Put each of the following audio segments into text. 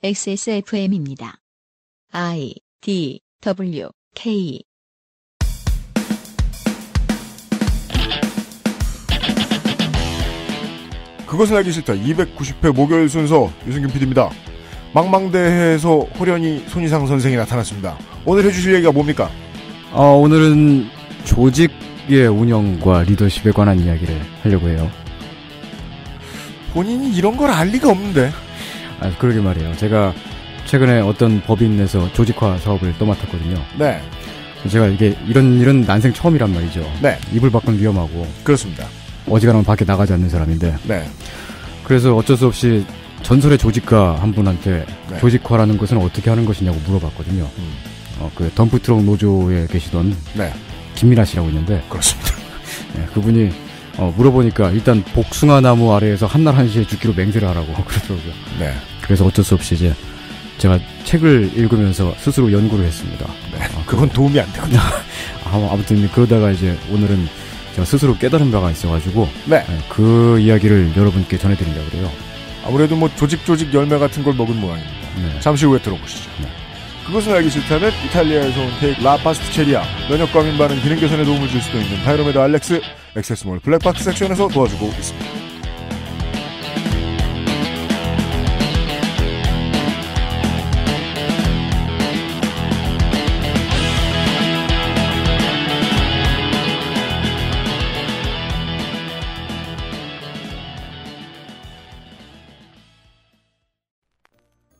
XSFM입니다. I D W K 그것은 알기 싫다 290회 목요일 순서 유승균 PD입니다. 망망대해에서 호련이 손희상 선생이 나타났습니다. 오늘 해주실 얘기가 뭡니까? 어, 오늘은 조직의 운영과 리더십에 관한 이야기를 하려고 해요. 본인이 이런 걸 알 리가 없는데. 아, 그러게 말이에요. 제가 최근에 어떤 법인 에서 조직화 사업을 또 맡았거든요. 네. 제가 이게 이런 이런 난생 처음이란 말이죠. 네. 이불 밖은 위험하고. 그렇습니다. 어지간하면 밖에 나가지 않는 사람인데. 네. 그래서 어쩔 수 없이 전설의 조직가 한 분한테 네. 조직화라는 것은 어떻게 하는 것이냐고 물어봤거든요. 음. 어, 그 덤프트럭 노조에 계시던 네. 김민아 씨라고 있는데. 그렇습니다. 네, 그분이 어, 물어보니까 일단 복숭아 나무 아래에서 한날 한시에 죽기로 맹세를 하라고 그러더라고요. 네. 그래서 어쩔 수 없이 이제 제가 책을 읽으면서 스스로 연구를 했습니다. 네, 아, 그건 도움이 안 되군요. 아, 무튼 그러다가 이제 오늘은 제가 스스로 깨달은 바가 있어가지고 네. 네 그 이야기를 여러분께 전해드리려고 그래요. 아무래도 뭐 조직조직 열매 같은 걸 먹은 모양입니다. 네. 잠시 후에 들어보시죠. 네. 그것은 알기 싫다면 이탈리아에서 온 케이크 라파스티체리아 면역과 민반은 기능 개선에 도움을 줄 수도 있는 바이로메드 알렉스 엑세스몰 블랙박스 섹션에서 도와주고 있습니다.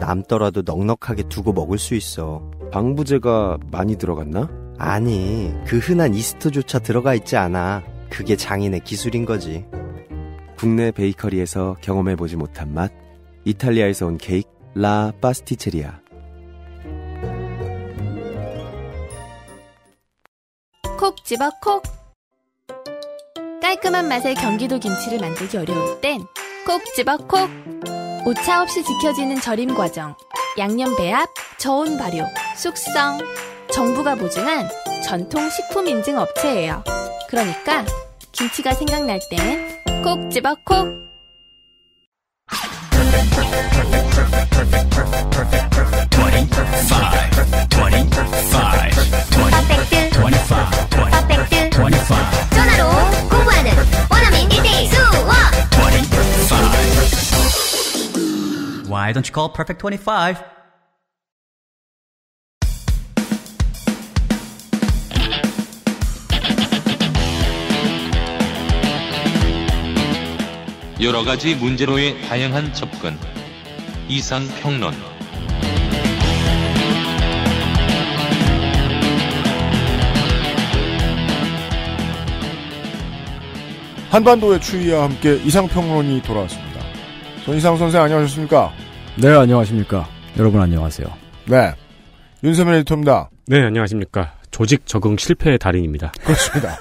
남더라도 넉넉하게 두고 먹을 수 있어. 방부제가 많이 들어갔나? 아니, 그 흔한 이스트조차 들어가 있지 않아. 그게 장인의 기술인 거지. 국내 베이커리에서 경험해보지 못한 맛, 이탈리아에서 온 케이크, 라 파스티체리아. 콕 집어 콕! 깔끔한 맛의 경기도 김치를 만들기 어려울 땐 콕 집어 콕! 오차 없이 지켜지는 절임 과정, 양념 배합, 저온 발효, 숙성. 정부가 보증한 전통 식품 인증 업체예요. 그러니까 김치가 생각날 땐콕 집어 콕. 퍼펙트 퍼펙트 퍼펙트 Why don't you call Perfect 25? 여러 가지 문제로의 다양한 접근. 이상 평론. 한반도의 추위와 함께 이상평론이 돌아왔습니다. 손희상 선생 안녕하십니까 네, 안녕하십니까. 여러분 안녕하세요. 네. 윤세민 에디터입니다. 네, 안녕하십니까. 조직 적응 실패의 달인입니다. 그렇습니다.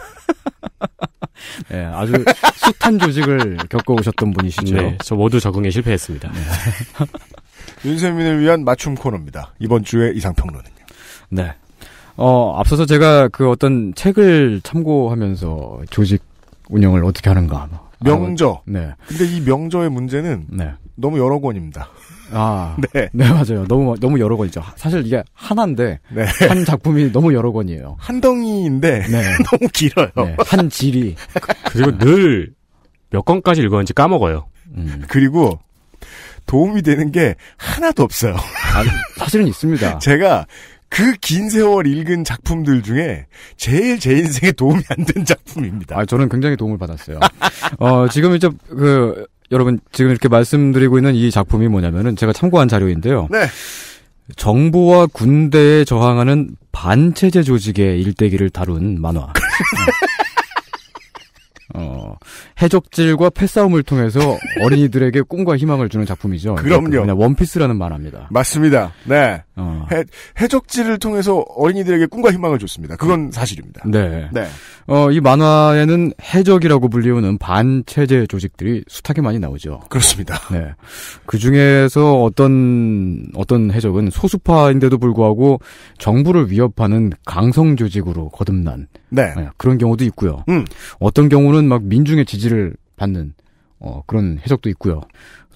네, 아주 숱한 조직을 겪어오셨던 분이시죠. 네, 저 모두 적응에 실패했습니다. 네. 윤세민을 위한 맞춤 코너입니다. 이번 주의 이상평론은요. 네. 어, 앞서서 제가 그 어떤 책을 참고하면서 조직 운영을 어떻게 하는가, 뭐, 명저. 아, 네. 근데 이 명저의 문제는 네. 너무 여러 권입니다. 아, 네. 네, 맞아요. 너무, 너무 여러 권이죠. 사실 이게 하나인데, 네. 한 작품이 너무 여러 권이에요. 한 덩이인데, 네. 너무 길어요. 네. 한 질이. 그리고 늘 몇 권까지 읽었는지 까먹어요. 음. 그리고 도움이 되는 게 하나도 없어요. 아, 사실은 있습니다. 제가 그긴 세월 읽은 작품들 중에 제일 제 인생에 도움이 안 된 작품입니다. 아, 저는 굉장히 도움을 받았어요. 어, 지금 이제 그 여러분 지금 이렇게 말씀드리고 있는 이 작품이 뭐냐면은 제가 참고한 자료인데요. 네. 정부와 군대에 저항하는 반체제 조직의 일대기를 다룬 만화. 어, 해적질과 패싸움을 통해서 어린이들에게 꿈과 희망을 주는 작품이죠. 그럼요. 그냥 원피스라는 만화니다 맞습니다. 네. 어. 해, 해적질을 통해서 어린이들에게 꿈과 희망을 줬습니다. 그건 사실입니다. 네. 네. 어, 이 만화에는 해적이라고 불리우는 반체제 조직들이 숱하게 많이 나오죠. 그렇습니다. 네. 그 중에서 어떤, 어떤 해적은 소수파인데도 불구하고 정부를 위협하는 강성 조직으로 거듭난. 네. 네 그런 경우도 있고요. 음. 어떤 경우는 막 민중의 지지를 받는, 어, 그런 해적도 있고요.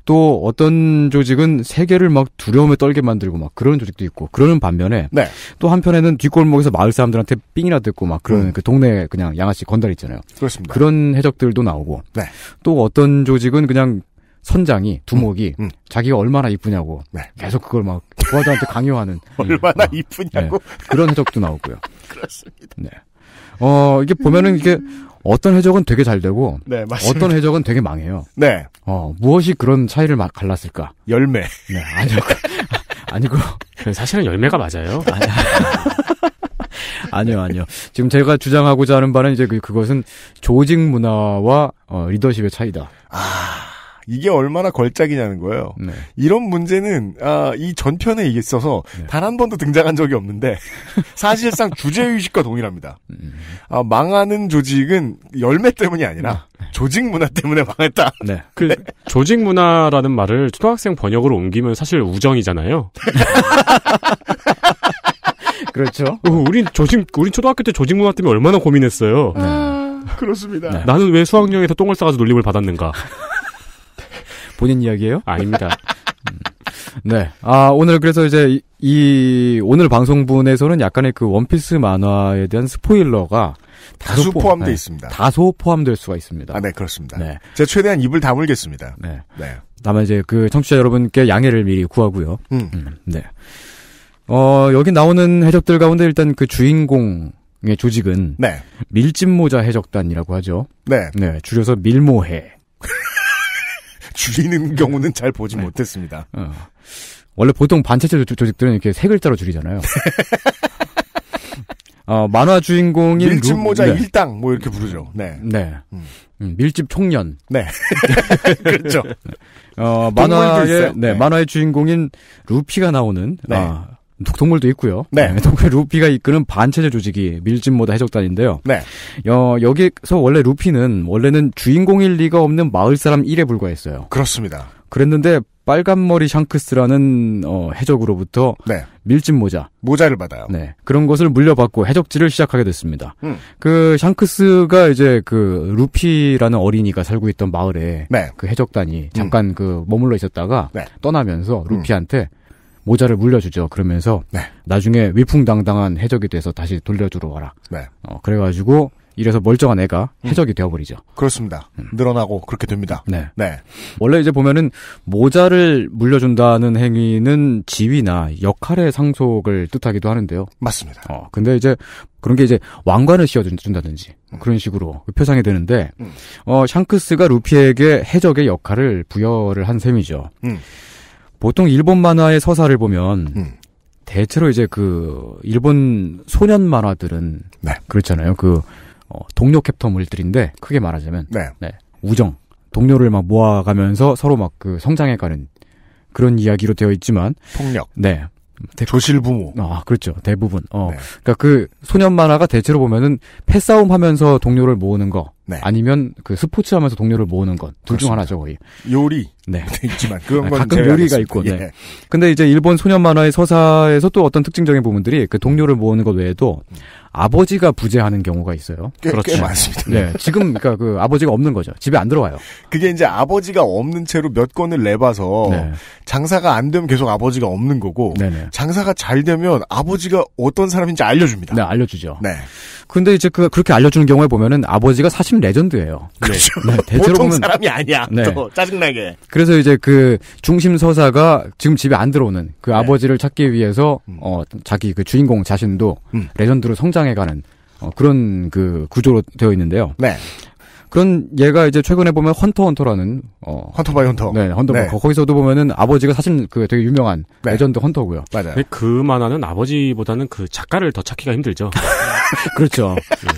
또 어떤 조직은 세계를 막 두려움에 떨게 만들고 막 그런 조직도 있고 그러는 반면에 네. 또 한편에는 뒷골목에서 마을 사람들한테 삥이나 듣고 막 그런 음. 그 동네 그냥 양아치 건달 있잖아요. 그렇습니다. 그런 해적들도 나오고 네. 또 어떤 조직은 그냥 선장이 두목이 음, 음. 자기가 얼마나 이쁘냐고 네. 계속 그걸 막 부하들한테 강요하는 얼마나 어, 네. 이쁘냐고 네. 그런 해적도 나오고요. 그렇습니다. 네. 어 이게 보면은 이게 어떤 해적은 되게 잘 되고 네, 어떤 해적은 되게 망해요. 네. 어, 무엇이 그런 차이를 막 갈랐을까? 열매. 네, 아니요 아니고 네, 사실은 열매가 맞아요. 아니요, 아니요. 지금 제가 주장하고자 하는 바는 이제 그, 그것은 조직 문화와 어, 리더십의 차이다. 아. 이게 얼마나 걸작이냐는 거예요. 네. 이런 문제는 아, 이 전편에 있어서 네. 단한 번도 등장한 적이 없는데 사실상 주제의식과 동일합니다. 음, 음, 음. 아, 망하는 조직은 열매 때문이 아니라 네. 조직 문화 때문에 망했다. 네. 그 네. 조직 문화라는 말을 초등학생 번역으로 옮기면 사실 우정이잖아요. 그렇죠. 어, 우린 조직, 우린 초등학교 때 조직 문화 때문에 얼마나 고민했어요. 아. 그렇습니다. 네. 나는 왜 수학여행에서 똥을 싸가지고 놀림을 받았는가? 본인 이야기예요? 아, 닙니다 음. 네. 아, 오늘 그래서 이제 이, 이, 오늘 방송분에서는 약간의 그 원피스 만화에 대한 스포일러가 다소 포함되어 네, 있습니다. 다소 포함될 수가 있습니다. 아, 네, 그렇습니다. 네. 제가 최대한 입을 다물겠습니다. 네. 네. 다만 이제 그 청취자 여러분께 양해를 미리 구하고요. 음. 음 네. 어, 여기 나오는 해적들 가운데 일단 그 주인공의 조직은 네. 밀짚모자 해적단이라고 하죠. 네. 네, 줄여서 밀모해. 줄이는 네. 경우는 잘 보지 네. 못했습니다. 어. 원래 보통 반체체 조직들은 이렇게 세 글자로 줄이잖아요. 어, 만화 주인공인 밀집 모자 루... 네. 일당 뭐 이렇게 부르죠. 네. 네. 음. 음 밀집 총년. 네. 그렇죠. 어, 만화의 네, 네, 만화의 주인공인 루피가 나오는 네. 어, 동물도 있고요. 네. 동물 네, 루피가 이끄는 반체제 조직이 밀짚모다 해적단인데요. 네. 어, 여기서 원래 루피는 원래는 주인공일 리가 없는 마을 사람 1에 불과했어요. 그렇습니다. 그랬는데 빨간머리 샹크스라는 어, 해적으로부터 네. 밀짚 모자 모자를 받아요. 네 그런 것을 물려받고 해적질을 시작하게 됐습니다. 음. 그 샹크스가 이제 그 루피라는 어린이가 살고 있던 마을에 네. 그 해적단이 음. 잠깐 음. 그 머물러 있었다가 네. 떠나면서 음. 루피한테 음. 모자를 물려주죠. 그러면서 네. 나중에 위풍당당한 해적이 돼서 다시 돌려주러 와라. 네. 어, 그래가지고 이래서 멀쩡한 애가 음. 해적이 음. 되어버리죠. 그렇습니다. 음. 늘어나고 그렇게 됩니다. 네. 네. 원래 이제 보면은 모자를 물려준다는 행위는 지위나 역할의 상속을 뜻하기도 하는데요. 맞습니다. 어, 근데 이제 그런 게 이제 왕관을 씌워준다든지 음. 그런 식으로 표상이 되는데, 음. 어, 샹크스가 루피에게 해적의 역할을 부여를 한 셈이죠. 음. 보통 일본 만화의 서사를 보면 음. 대체로 이제 그 일본 소년 만화들은 네. 그렇잖아요. 그 어, 동료 캡터물들인데 크게 말하자면 네. 네. 우정, 동료를 막 모아가면서 서로 막 그 성장해가는 그런 이야기로 되어 있지만 폭력, 네, 대... 조실 부모. 아 그렇죠. 대부분. 어, 네. 그러니까 그 소년 만화가 대체로 보면은 패싸움 하면서 동료를 모으는 거. 네. 아니면 그 스포츠 하면서 동료를 모으는 것 둘 중 하나죠 거의. 요리. 네. 있지만 그런 아, 건 가끔 요리가 있고. 네. 예. 네. 근데 이제 일본 소년 만화의 서사에서 또 어떤 특징적인 부분들이 그 동료를 모으는 것 외에도 아버지가 부재하는 경우가 있어요. 꽤, 그렇죠. 꽤 많습니다. 네. 지금 그러니까 그 아버지가 없는 거죠. 집에 안 들어와요. 그게 이제 아버지가 없는 채로 몇건을 내봐서 네. 장사가 안 되면 계속 아버지가 없는 거고 네네. 네. 장사가 잘 되면 아버지가 어떤 사람인지 알려줍니다. 네, 알려주죠. 네. 근데 이제 그 그렇게 알려주는 경우에 보면은 아버지가 사실 레전드예요. 네. 그렇죠. 네, 대체로 보통 보면, 사람이 아니야. 네. 또 짜증나게. 그래서 이제 그 중심 서사가 지금 집에 안 들어오는 그 네. 아버지를 찾기 위해서 음. 어 자기 그 주인공 자신도 음. 레전드로 성장해가는 어, 그런 그 구조로 되어 있는데요. 네. 그런 얘가 이제 최근에 보면 헌터 헌터라는 어 헌터 바이 헌터. 네, 헌터 네. 거기서도 보면은 아버지가 사실 그 되게 유명한 네. 레전드 헌터고요. 맞아요. 그 만화는 아버지보다는 그 작가를 더 찾기가 힘들죠. 그렇죠. 네.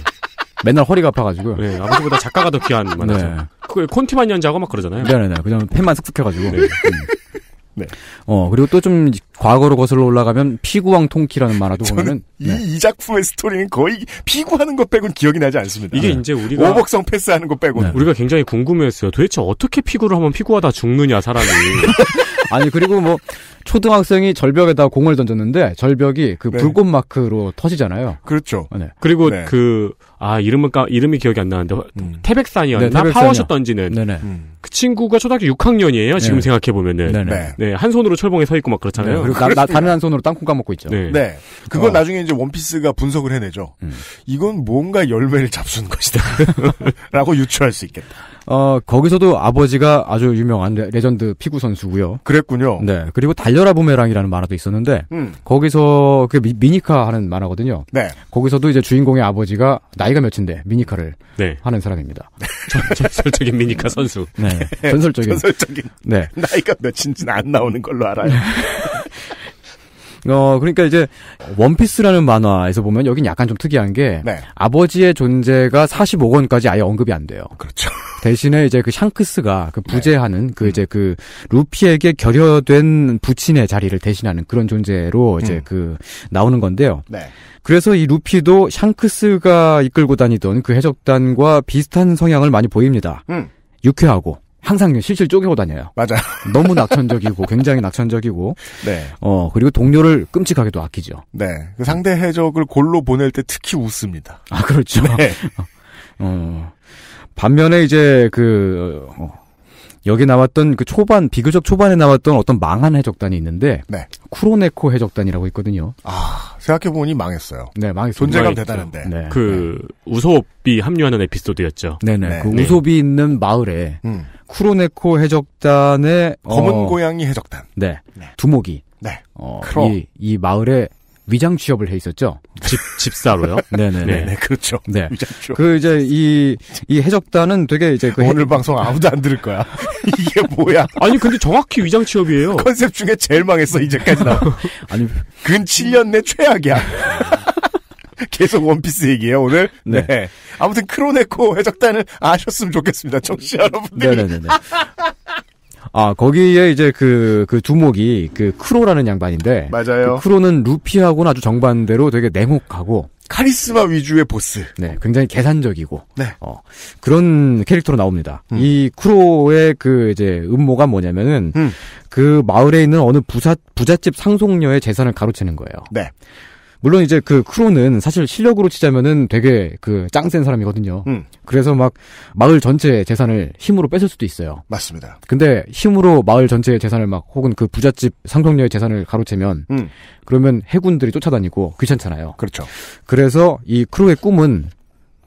맨날 허리가 아파가지고 네, 아버지보다 작가가 더 귀한 만화죠. 네. 그 콘티만 연재하고 막 그러잖아요. 네네네. 네, 네. 그냥 팬만 슥슥해가지고. 네. 음. 네. 어 그리고 또 좀 과거로 거슬러 올라가면 피구왕 통키라는 만화도 보면은 이, 네. 이 작품의 스토리는 거의 피구하는 것 빼곤 기억이 나지 않습니다. 이게 네. 이제 우리가 네. 오복성 패스하는 것 빼곤 네. 우리가 굉장히 궁금해했어요. 도대체 어떻게 피구를 하면 피구하다 죽느냐 사람이. 아니 그리고 뭐 초등학생이 절벽에다 공을 던졌는데 절벽이 그 네. 불꽃 마크로 터지잖아요. 그렇죠. 네. 그리고 네. 그아 이름은 까 이름이 기억이 안 나는데 음. 태백산이었나 네, 요 파워슛 던지는 음. 그 친구가 초등학교 6학년이에요 네. 지금 생각해 보면은 네. 네. 한 손으로 철봉에 서 있고 막 그렇잖아요 네, 그리고 나, 나, 다른 한 손으로 땅콩 까먹고 있죠 네, 네. 그건 어. 나중에 이제 원피스가 분석을 해내죠 음. 이건 뭔가 열매를 잡수는 것이다라고 유추할 수 있겠다 어 거기서도 아버지가 아주 유명한 레, 전드 피구 선수고요 그랬군요 네 그리고 달려라 부메랑이라는 만화도 있었는데 음. 거기서 그 미, 니카 하는 만화거든요 네 거기서도 이제 주인공의 아버지가 나이가 몇인데 미니카를 네. 하는 사람입니다. 전설적인 미니카 선수. 네. 전설적인. 전설적인. 네. 나이가 몇인지는 안 나오는 걸로 알아요. 어, 그러니까 이제 원피스라는 만화에서 보면 여긴 약간 좀 특이한 게 네. 아버지의 존재가 45권까지 아예 언급이 안 돼요. 그렇죠. 대신에 이제 그 샹크스가 그 네. 부재하는 네. 그 음. 이제 그 루피에게 결여된 부친의 자리를 대신하는 그런 존재로 이제 음. 그 나오는 건데요. 네. 그래서 이 루피도 샹크스가 이끌고 다니던 그 해적단과 비슷한 성향을 많이 보입니다. 음. 유쾌하고 항상 실실 쪼개고 다녀요. 맞아. 너무 낙천적이고 굉장히 낙천적이고. 네. 어 그리고 동료를 끔찍하게도 아끼죠. 네. 그 상대 해적을 골로 보낼 때 특히 웃습니다. 아 그렇죠. 네. 어 반면에 이제 그 어, 여기 나왔던 그 초반 비교적 초반에 나왔던 어떤 망한 해적단이 있는데 네. 쿠로네코 해적단이라고 있거든요. 아 생각해 보니 망했어요. 네, 망했 존재감 대단한데. 네. 그 네. 우소비 합류하는 에피소드였죠. 네네. 네. 네. 그 네. 우소비 있는 마을에 음. 쿠로네코 해적단의 검은 어... 고양이 해적단. 네. 네. 두목이. 네. 어, 이, 이 마을에 위장 취업을 해 있었죠. 집 집사로요? 네네네. 네, 네 그렇죠. 네. 위장 취업. 그 이제 이 이 해적단은 되게 이제 그 오늘 해... 방송 아무도 안 들을 거야. 이게 뭐야? 아니 근데 정확히 위장 취업이에요. 컨셉 중에 제일 망했어 이제까지 나. 아니 근 7년 내 최악이야. 계속 원피스 얘기예요 오늘. 네. 네. 아무튼 크로네코 해적단을 아셨으면 좋겠습니다, 정씨 여러분들. 네네네. 아 거기에 이제 그그 그 두목이 그 크로라는 양반인데 맞아요. 그 크로는 루피하고는 아주 정반대로 되게 냉혹하고 카리스마 위주의 보스. 네, 굉장히 계산적이고. 네. 어, 그런 캐릭터로 나옵니다. 음. 이 크로의 그 이제 음모가 뭐냐면은 음. 그 마을에 있는 어느 부사 부잣집 상속녀의 재산을 가로채는 거예요. 네. 물론 이제 그 크로는 사실 실력으로 치자면은 되게 그짱센 사람이거든요. 음. 그래서 막 마을 전체 의 재산을 힘으로 뺏을 수도 있어요. 맞습니다. 근데 힘으로 마을 전체의 재산을 막 혹은 그 부잣집 상속녀의 재산을 가로채면 음. 그러면 해군들이 쫓아다니고 귀찮잖아요. 그렇죠. 그래서 이 크로의 꿈은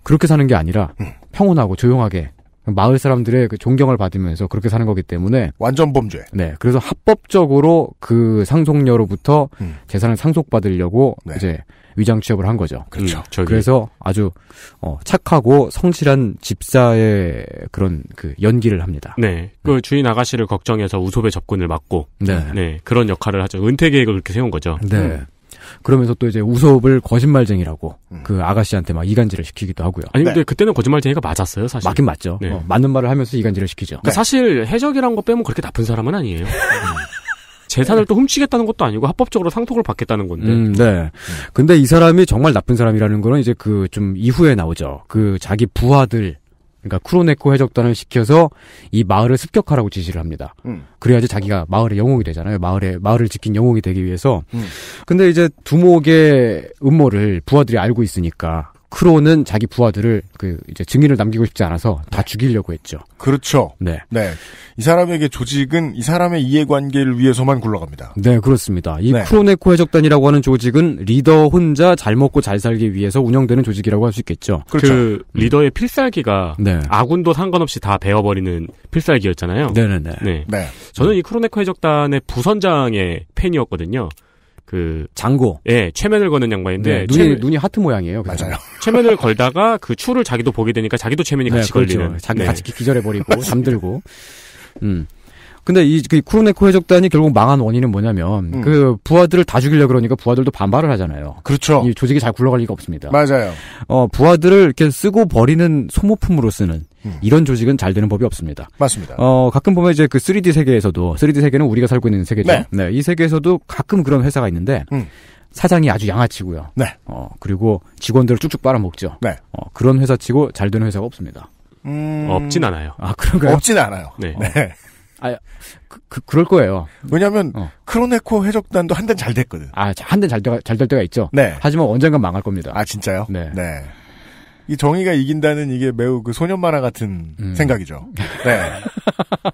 그렇게 사는 게 아니라 음. 평온하고 조용하게 마을 사람들의 그 존경을 받으면서 그렇게 사는 거기 때문에 완전 범죄. 네, 그래서 합법적으로 그 상속녀로부터 음. 재산을 상속받으려고 네. 이제 위장 취업을 한 거죠. 그렇죠. 음, 그래서 아주 어, 착하고 성실한 집사의 그런 그 연기를 합니다. 네, 그 음. 주인 아가씨를 걱정해서 우솝의 접근을 막고 네. 네. 그런 역할을 하죠. 은퇴 계획을 그렇게 세운 거죠. 네. 음. 그러면서 또 이제 우섭을 거짓말쟁이라고 음. 그 아가씨한테 막 이간질을 시키기도 하고요. 아니 근데 네. 그때는 거짓말쟁이가 맞았어요, 사실. 맞긴 맞죠. 네. 어, 맞는 말을 하면서 이간질을 시키죠. 그러니까 네. 사실 해적이란 거 빼면 그렇게 나쁜 사람은 아니에요. 음. 재산을 또 훔치겠다는 것도 아니고 합법적으로 상속을 받겠다는 건데. 음, 네. 근데 이 사람이 정말 나쁜 사람이라는 거는 이제 그 좀 이후에 나오죠. 그 자기 부하들 그러니까 쿠로네코 해적단을 시켜서 이 마을을 습격하라고 지시를 합니다. 음. 그래야지 자기가 마을의 영웅이 되잖아요. 마을의 마을을 지킨 영웅이 되기 위해서. 음. 근데 이제 두목의 음모를 부하들이 알고 있으니까 크로는 자기 부하들을 그 이제 증인을 남기고 싶지 않아서 다 네. 죽이려고 했죠. 그렇죠. 네. 네. 이 사람에게 조직은 이 사람의 이해관계를 위해서만 굴러갑니다. 네, 그렇습니다. 이 네. 크로네코 해적단이라고 하는 조직은 리더 혼자 잘 먹고 잘 살기 위해서 운영되는 조직이라고 할 수 있겠죠. 그렇죠. 그 리더의 필살기가 네. 아군도 상관없이 다 베어버리는 필살기였잖아요. 네네네. 네. 네. 저는 이 크로네코 해적단의 부선장의 팬이었거든요. 그 장고 예 최면을 거는 양반인데 네, 눈이 최면, 눈이 하트 모양이에요. 그래서. 맞아요. 최면을 걸다가 그 추를 자기도 보게 되니까 자기도 최면이 네, 같이 그렇죠. 걸리는 자기 네. 같이 기절해 버리고 잠들고 음. 근데 이그 쿠르네코 해적단이 결국 망한 원인은 뭐냐면 음. 그 부하들을 다 죽이려 그러니까 부하들도 반발을 하잖아요. 그렇죠. 이 조직이 잘 굴러갈 리가 없습니다. 맞아요. 어 부하들을 이렇게 쓰고 버리는 소모품으로 쓰는 음. 이런 조직은 잘 되는 법이 없습니다. 맞습니다. 어, 가끔 보면 이제 그 3D 세계에서도 3D 세계는 우리가 살고 있는 세계죠. 네. 네이 세계에서도 가끔 그런 회사가 있는데 음. 사장이 아주 양아치고요. 네. 어, 그리고 직원들을 쭉쭉 빨아먹죠. 네. 어, 그런 회사치고 잘 되는 회사가 없습니다. 음... 없진 않아요. 아, 그런가요? 없진 않아요. 네. 네. 어. 네. 아, 그, 그, 그럴 거예요. 왜냐면, 하 어. 크로네코 해적단도 한대잘 됐거든. 아, 한대 잘, 잘될 때가 있죠. 네. 하지만 언젠간 망할 겁니다. 아, 진짜요? 네. 네. 이 정의가 이긴다는 이게 매우 그 소년 만화 같은 음. 생각이죠. 네.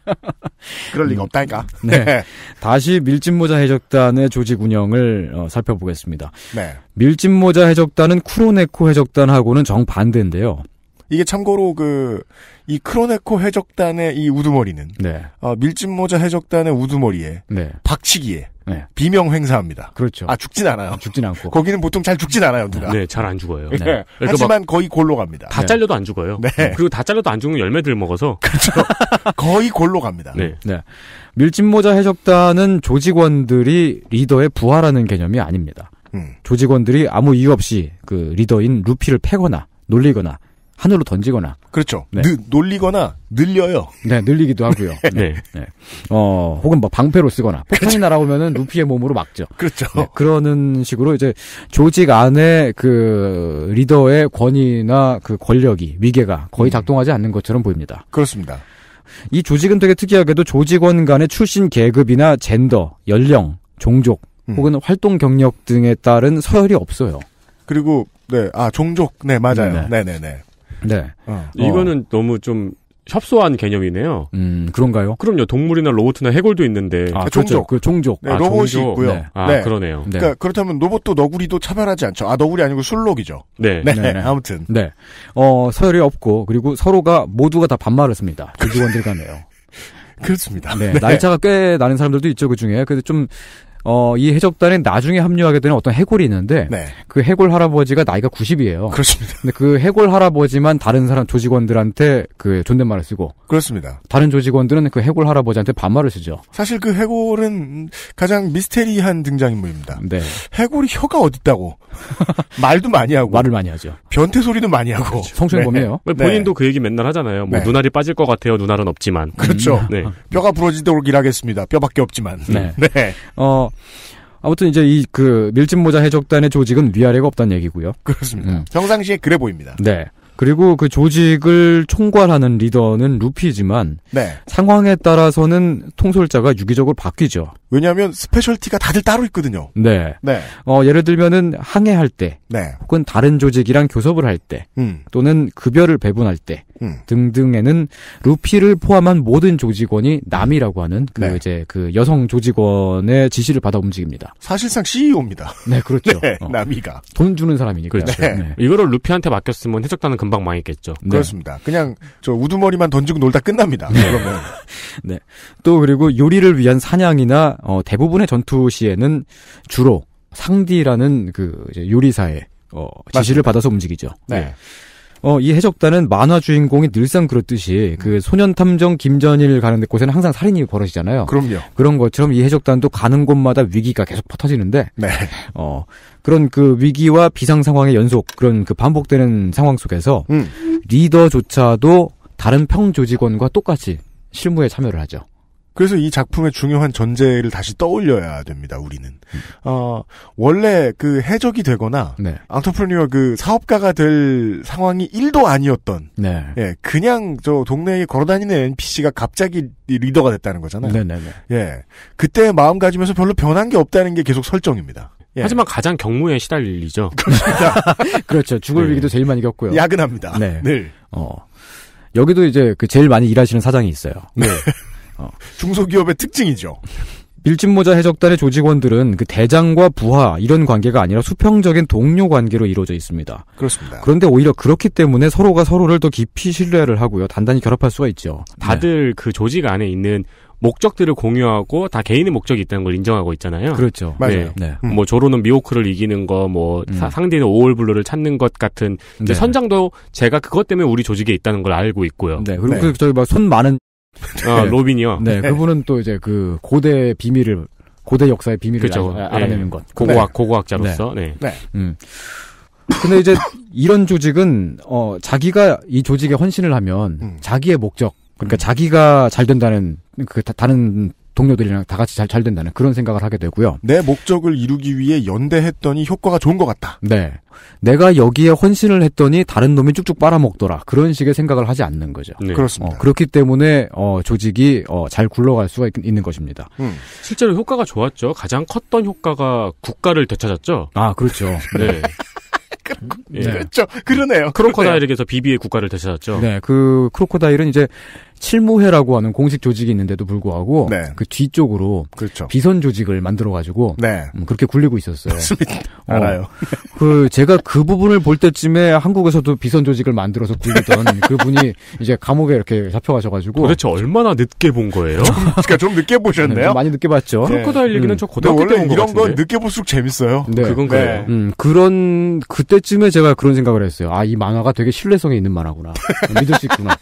그럴 리가 없다니까. 음. 네. 네. 다시 밀짚모자 해적단의 조직 운영을 어, 살펴보겠습니다. 네. 밀짚모자 해적단은 크로네코 해적단하고는 정반대인데요. 이게 참고로 그 이 크로네코 해적단의 이 우두머리는 네. 어, 밀짚모자 해적단의 우두머리에 네. 박치기에 네. 비명 행사합니다. 그렇죠. 아 죽진 않아요. 아, 죽진 않고 거기는 보통 잘 죽진 않아요, 누가. 네, 잘 안 죽어요. 네. 네. 네. 그러니까 하지만 거의 골로 갑니다. 다 네. 잘려도 안 죽어요. 네. 그리고 다 잘려도 안 죽는 열매들 먹어서 그렇죠. 거의 골로 갑니다. 네. 네. 밀짚모자 해적단은 조직원들이 리더의 부하라는 개념이 아닙니다. 음. 조직원들이 아무 이유 없이 그 리더인 루피를 패거나 놀리거나 하늘로 던지거나 그렇죠. 네. 느, 놀리거나 늘려요. 네, 늘리기도 하고요. 네. 네. 어, 혹은 뭐 방패로 쓰거나 그렇죠. 폭탄이 그렇죠. 날아오면은 루피의 몸으로 막죠. 그렇죠. 네, 그러는 식으로 이제 조직 안에 그 리더의 권위나 그 권력이 위계가 거의 음. 작동하지 않는 것처럼 보입니다. 그렇습니다. 이 조직은 되게 특이하게도 조직원 간의 출신 계급이나 젠더, 연령, 종족 음. 혹은 활동 경력 등에 따른 서열이 없어요. 그리고 네, 아 종족, 네 맞아요. 네, 네, 네. 네. 어. 어. 이거는 너무 좀 협소한 개념이네요. 음, 그런가요? 그럼요. 동물이나 로봇이나 해골도 있는데. 아, 아 종족. 그 종족. 네, 아, 로봇이 종족. 있고요. 네. 아, 네. 그러네요. 네. 그러니까 그렇다면 로봇도 너구리도 차별하지 않죠. 아, 너구리 아니고 술록이죠. 네. 네. 네. 아무튼. 네. 어, 서열이 없고, 그리고 서로가, 모두가 다 반말을 씁니다. 그 직원들 간에요. 그렇습니다. 네, 네. 나이 차가 꽤 나는 사람들도 있죠, 그 중에. 근데 좀, 어, 이 해적단에 나중에 합류하게 되는 어떤 해골이 있는데 네. 그 해골 할아버지가 나이가 90이에요. 그렇습니다. 근데 그 해골 할아버지만 다른 사람 조직원들한테 그 존댓말을 쓰고 그렇습니다. 다른 조직원들은 그 해골 할아버지한테 반말을 쓰죠. 사실 그 해골은 가장 미스테리한 등장인물입니다. 네. 해골이 혀가 어딨다고 말도 많이 하고 말을 많이 하죠. 변태 소리도 많이 하고 그렇죠. 성추행범이에요. 네. 네. 본인도 그 얘기 맨날 하잖아요. 뭐 네. 눈알이 빠질 것 같아요. 눈알은 없지만 그렇죠. 음. 네. 뼈가 부러지도록 일하겠습니다. 뼈밖에 없지만. 네. 네. 어 아무튼 이제 이 그 밀짚모자 해적단의 조직은 위아래가 없다는 얘기고요. 그렇습니다. 음. 평상시에 그래 보입니다. 네. 그리고 그 조직을 총괄하는 리더는 루피지만 네. 상황에 따라서는 통솔자가 유기적으로 바뀌죠. 왜냐하면 스페셜티가 다들 따로 있거든요. 네. 네. 어, 예를 들면은 항해할 때, 네. 혹은 다른 조직이랑 교섭을 할 때, 음. 또는 급여를 배분할 때, 음. 등등에는 루피를 포함한 모든 조직원이 남이라고 하는 그 네. 이제 그 여성 조직원의 지시를 받아 움직입니다. 사실상 CEO입니다. 네, 그렇죠. 네, 어. 남이가 돈 주는 사람이니까. 그렇죠. 그렇죠. 네. 네. 이거를 루피한테 맡겼으면 해적단은 금방 망했겠죠. 네. 그렇습니다. 그냥 저 우두머리만 던지고 놀다 끝납니다. 네. 그러면 네. 또 그리고 요리를 위한 사냥이나 어, 대부분의 전투 시에는 주로 상디라는 그 이제 요리사의 어, 지시를 맞습니다. 받아서 움직이죠. 네. 어, 이 해적단은 만화 주인공이 늘상 그렇듯이 그 음. 소년 탐정 김전일 가는 곳에는 항상 살인이 벌어지잖아요. 그럼요. 그런 것처럼 이 해적단도 가는 곳마다 위기가 계속 퍼터지는데, 네. 어, 그런 그 위기와 비상 상황의 연속 그런 그 반복되는 상황 속에서 음. 리더조차도 다른 평 조직원과 똑같이 실무에 참여를 하죠. 그래서 이 작품의 중요한 전제를 다시 떠올려야 됩니다. 우리는 어, 원래 그 해적이 되거나 네. 앙터프레니어 그 사업가가 될 상황이 1도 아니었던 네. 예, 그냥 저 동네에 걸어다니는 NPC가 갑자기 리더가 됐다는 거잖아요. 네네네. 네, 네. 예, 그때 마음가짐에서 별로 변한 게 없다는 게 계속 설정입니다. 예. 하지만 가장 경무에 시달리죠. 그렇죠. 죽을 네. 위기도 제일 많이 겪고요. 야근합니다. 네. 늘. 어. 여기도 이제 그 제일 많이 일하시는 사장이 있어요. 네. 어. 중소기업의 특징이죠. 밀짚모자 해적단의 조직원들은 그 대장과 부하 이런 관계가 아니라 수평적인 동료 관계로 이루어져 있습니다. 그렇습니다. 그런데 오히려 그렇기 때문에 서로가 서로를 더 깊이 신뢰를 하고요. 단단히 결합할 수가 있죠. 다들 네. 그 조직 안에 있는 목적들을 공유하고 다 개인의 목적이 있다는 걸 인정하고 있잖아요. 그렇죠. 맞아요. 네. 네. 음. 뭐 조로는 미호크를 이기는 거, 뭐 음. 상대는 오월블루를 찾는 것 같은. 이제 네. 선장도 제가 그것 때문에 우리 조직에 있다는 걸 알고 있고요. 네. 그리고 네. 그 저희 막손 많은 아, 로빈이요. 네, 네, 그분은 또 이제 그 고대 비밀을 고대 역사의 비밀을 그렇죠. 아, 알아내는 것. 고고학 고고학자로서. 네. 음. 근데 이제 이런 조직은 어 자기가 이 조직에 헌신을 하면 음. 자기의 목적 그러니까 음. 자기가 잘 된다는 그 다, 다른 동료들이랑 다 같이 잘, 잘 된다는 그런 생각을 하게 되고요. 내 목적을 이루기 위해 연대했더니 효과가 좋은 것 같다. 네. 내가 여기에 헌신을 했더니 다른 놈이 쭉쭉 빨아먹더라. 그런 식의 생각을 하지 않는 거죠. 네. 그렇습니다. 어, 그렇기 때문에 어, 조직이 어, 잘 굴러갈 수가 있, 는 것입니다. 음. 실제로 효과가 좋았죠. 가장 컸던 효과가 국가를 되찾았죠. 아, 그렇죠. 네. 네. 예. 그렇죠. 예. 그러네요. 크로커다일에게서 비비의 국가를 되찾았죠. 네, 그 크로커다일은 이제 실무회라고 하는 공식 조직이 있는데도 불구하고 네. 그 뒤쪽으로 그렇죠. 비선 조직을 만들어 가지고 네. 음, 그렇게 굴리고 있었어요. 어, 알아요. 그 제가 그 부분을 볼 때쯤에 한국에서도 비선 조직을 만들어서 굴리던 그 분이 이제 감옥에 이렇게 잡혀가셔 가지고 도대체 얼마나 늦게 본 거예요? 그러니까 좀 늦게 보셨네요. 네, 좀 많이 늦게 봤죠. 네. 크로커다일 얘기는 음. 저 고등학교 때 이런 건 늦게 볼수록 재밌어요. 네. 그건 그래요. 네. 음, 그런 그때쯤에 제가 그런 생각을 했어요. 아 이 만화가 되게 신뢰성이 있는 만화구나. 믿을 수 있구나.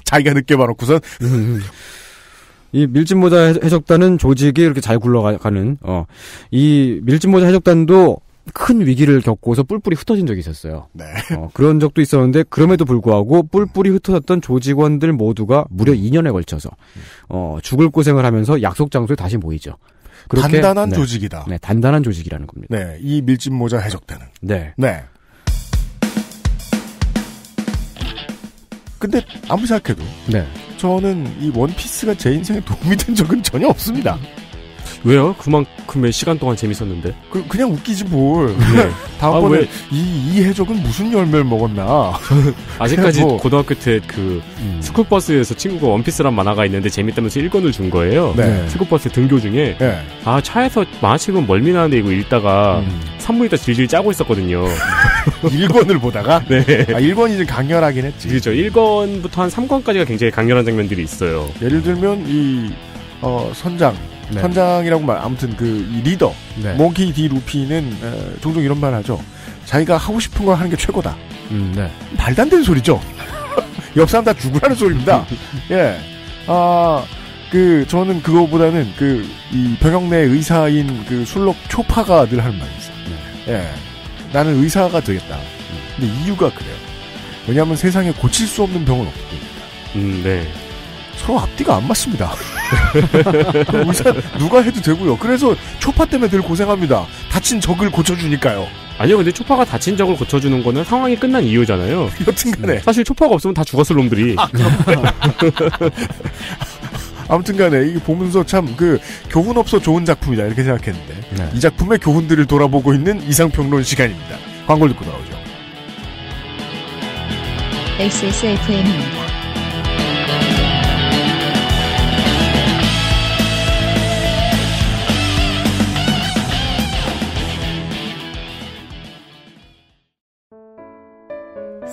자기가 늦게 봐놓고선 이 밀짚모자 해적단은 조직이 이렇게 잘 굴러가는 어이 밀짚모자 해적단도 큰 위기를 겪고서 뿔뿔이 흩어진 적이 있었어요. 네. 어, 그런 적도 있었는데 그럼에도 불구하고 뿔뿔이 흩어졌던 조직원들 모두가 무려 2년에 음. 걸쳐서 어, 죽을 고생을 하면서 약속 장소에 다시 모이죠. 그렇게, 단단한 네, 조직이다. 네, 단단한 조직이라는 겁니다. 네, 이 밀짚모자 해적단은. 네. 네. 근데 아무 리 생각해도 네. 저는 이 원피스가 제 인생에 도움이 된 적은 전혀 없습니다. 왜요? 그만큼의 시간 동안 재밌었는데. 그, 그냥 웃기지 뭘. 네. 다음번에 아, 이, 이 해적은 무슨 열매를 먹었나. 아직까지 뭐. 고등학교 때그 음. 스쿨버스에서 친구가 원피스란 만화가 있는데 재밌다면서 1권을 준 거예요. 네. 스쿨버스 등교 중에. 네. 아, 차에서 만화책은 멀미나는데 이거 읽다가 음. 산물이다 질질 짜고 있었거든요. 1권을 보다가? 네. 아, 1권이 좀 강렬하긴 했지. 그렇죠. 1권부터 한 3권까지가 굉장히 강렬한 장면들이 있어요. 예를 들면 이, 어, 선장. 네. 선장이라고 말 아무튼 그 리더 네. 몽키 디 루피는 에, 종종 이런 말 하죠. 자기가 하고 싶은 걸 하는 게 최고다. 음, 네. 말도 안 되는 소리죠. 옆 사람 다 죽으라는 소리입니다. 예. 아, 그, 저는 그거보다는 그, 이 병역 내 의사인 그 술록 초파가 늘 하는 말이 있어요. 네. 예. 나는 의사가 되겠다. 음. 근데 이유가 그래요. 왜냐하면 세상에 고칠 수 없는 병은 없기 때문입니다. 음, 네. 서로 앞뒤가 안 맞습니다. 의사 누가 해도 되고요. 그래서 초파 때문에 늘 고생합니다. 다친 적을 고쳐주니까요. 아니요, 근데 초파가 다친 적을 고쳐주는 거는 상황이 끝난 이유잖아요. 여튼간에 음, 사실 초파가 없으면 다 죽었을 놈들이. 아, 무튼간에이 보면서 참 그 교훈 없어 좋은 작품이다 이렇게 생각했는데 네. 이 작품의 교훈들을 돌아보고 있는 이상평론 시간입니다. 광고 듣고 나오죠. XSFM입니다.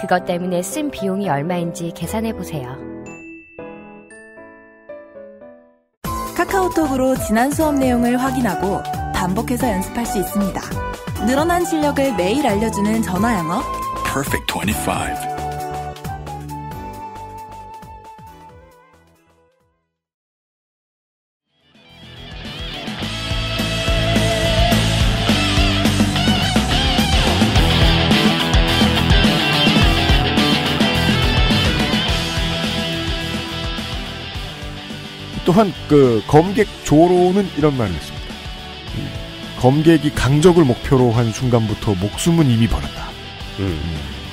그것 때문에 쓴 비용이 얼마인지 계산해 보세요. 카카오톡으로 지난 수업 내용을 확인하고 반복해서 연습할 수 있습니다. 늘어난 실력을 매일 알려주는 전화 영어. Perfect 25. 또한 그 검객 조로는 이런 말을 했습니다. 검객이 강적을 목표로 한 순간부터 목숨은 이미 버렸다. 음.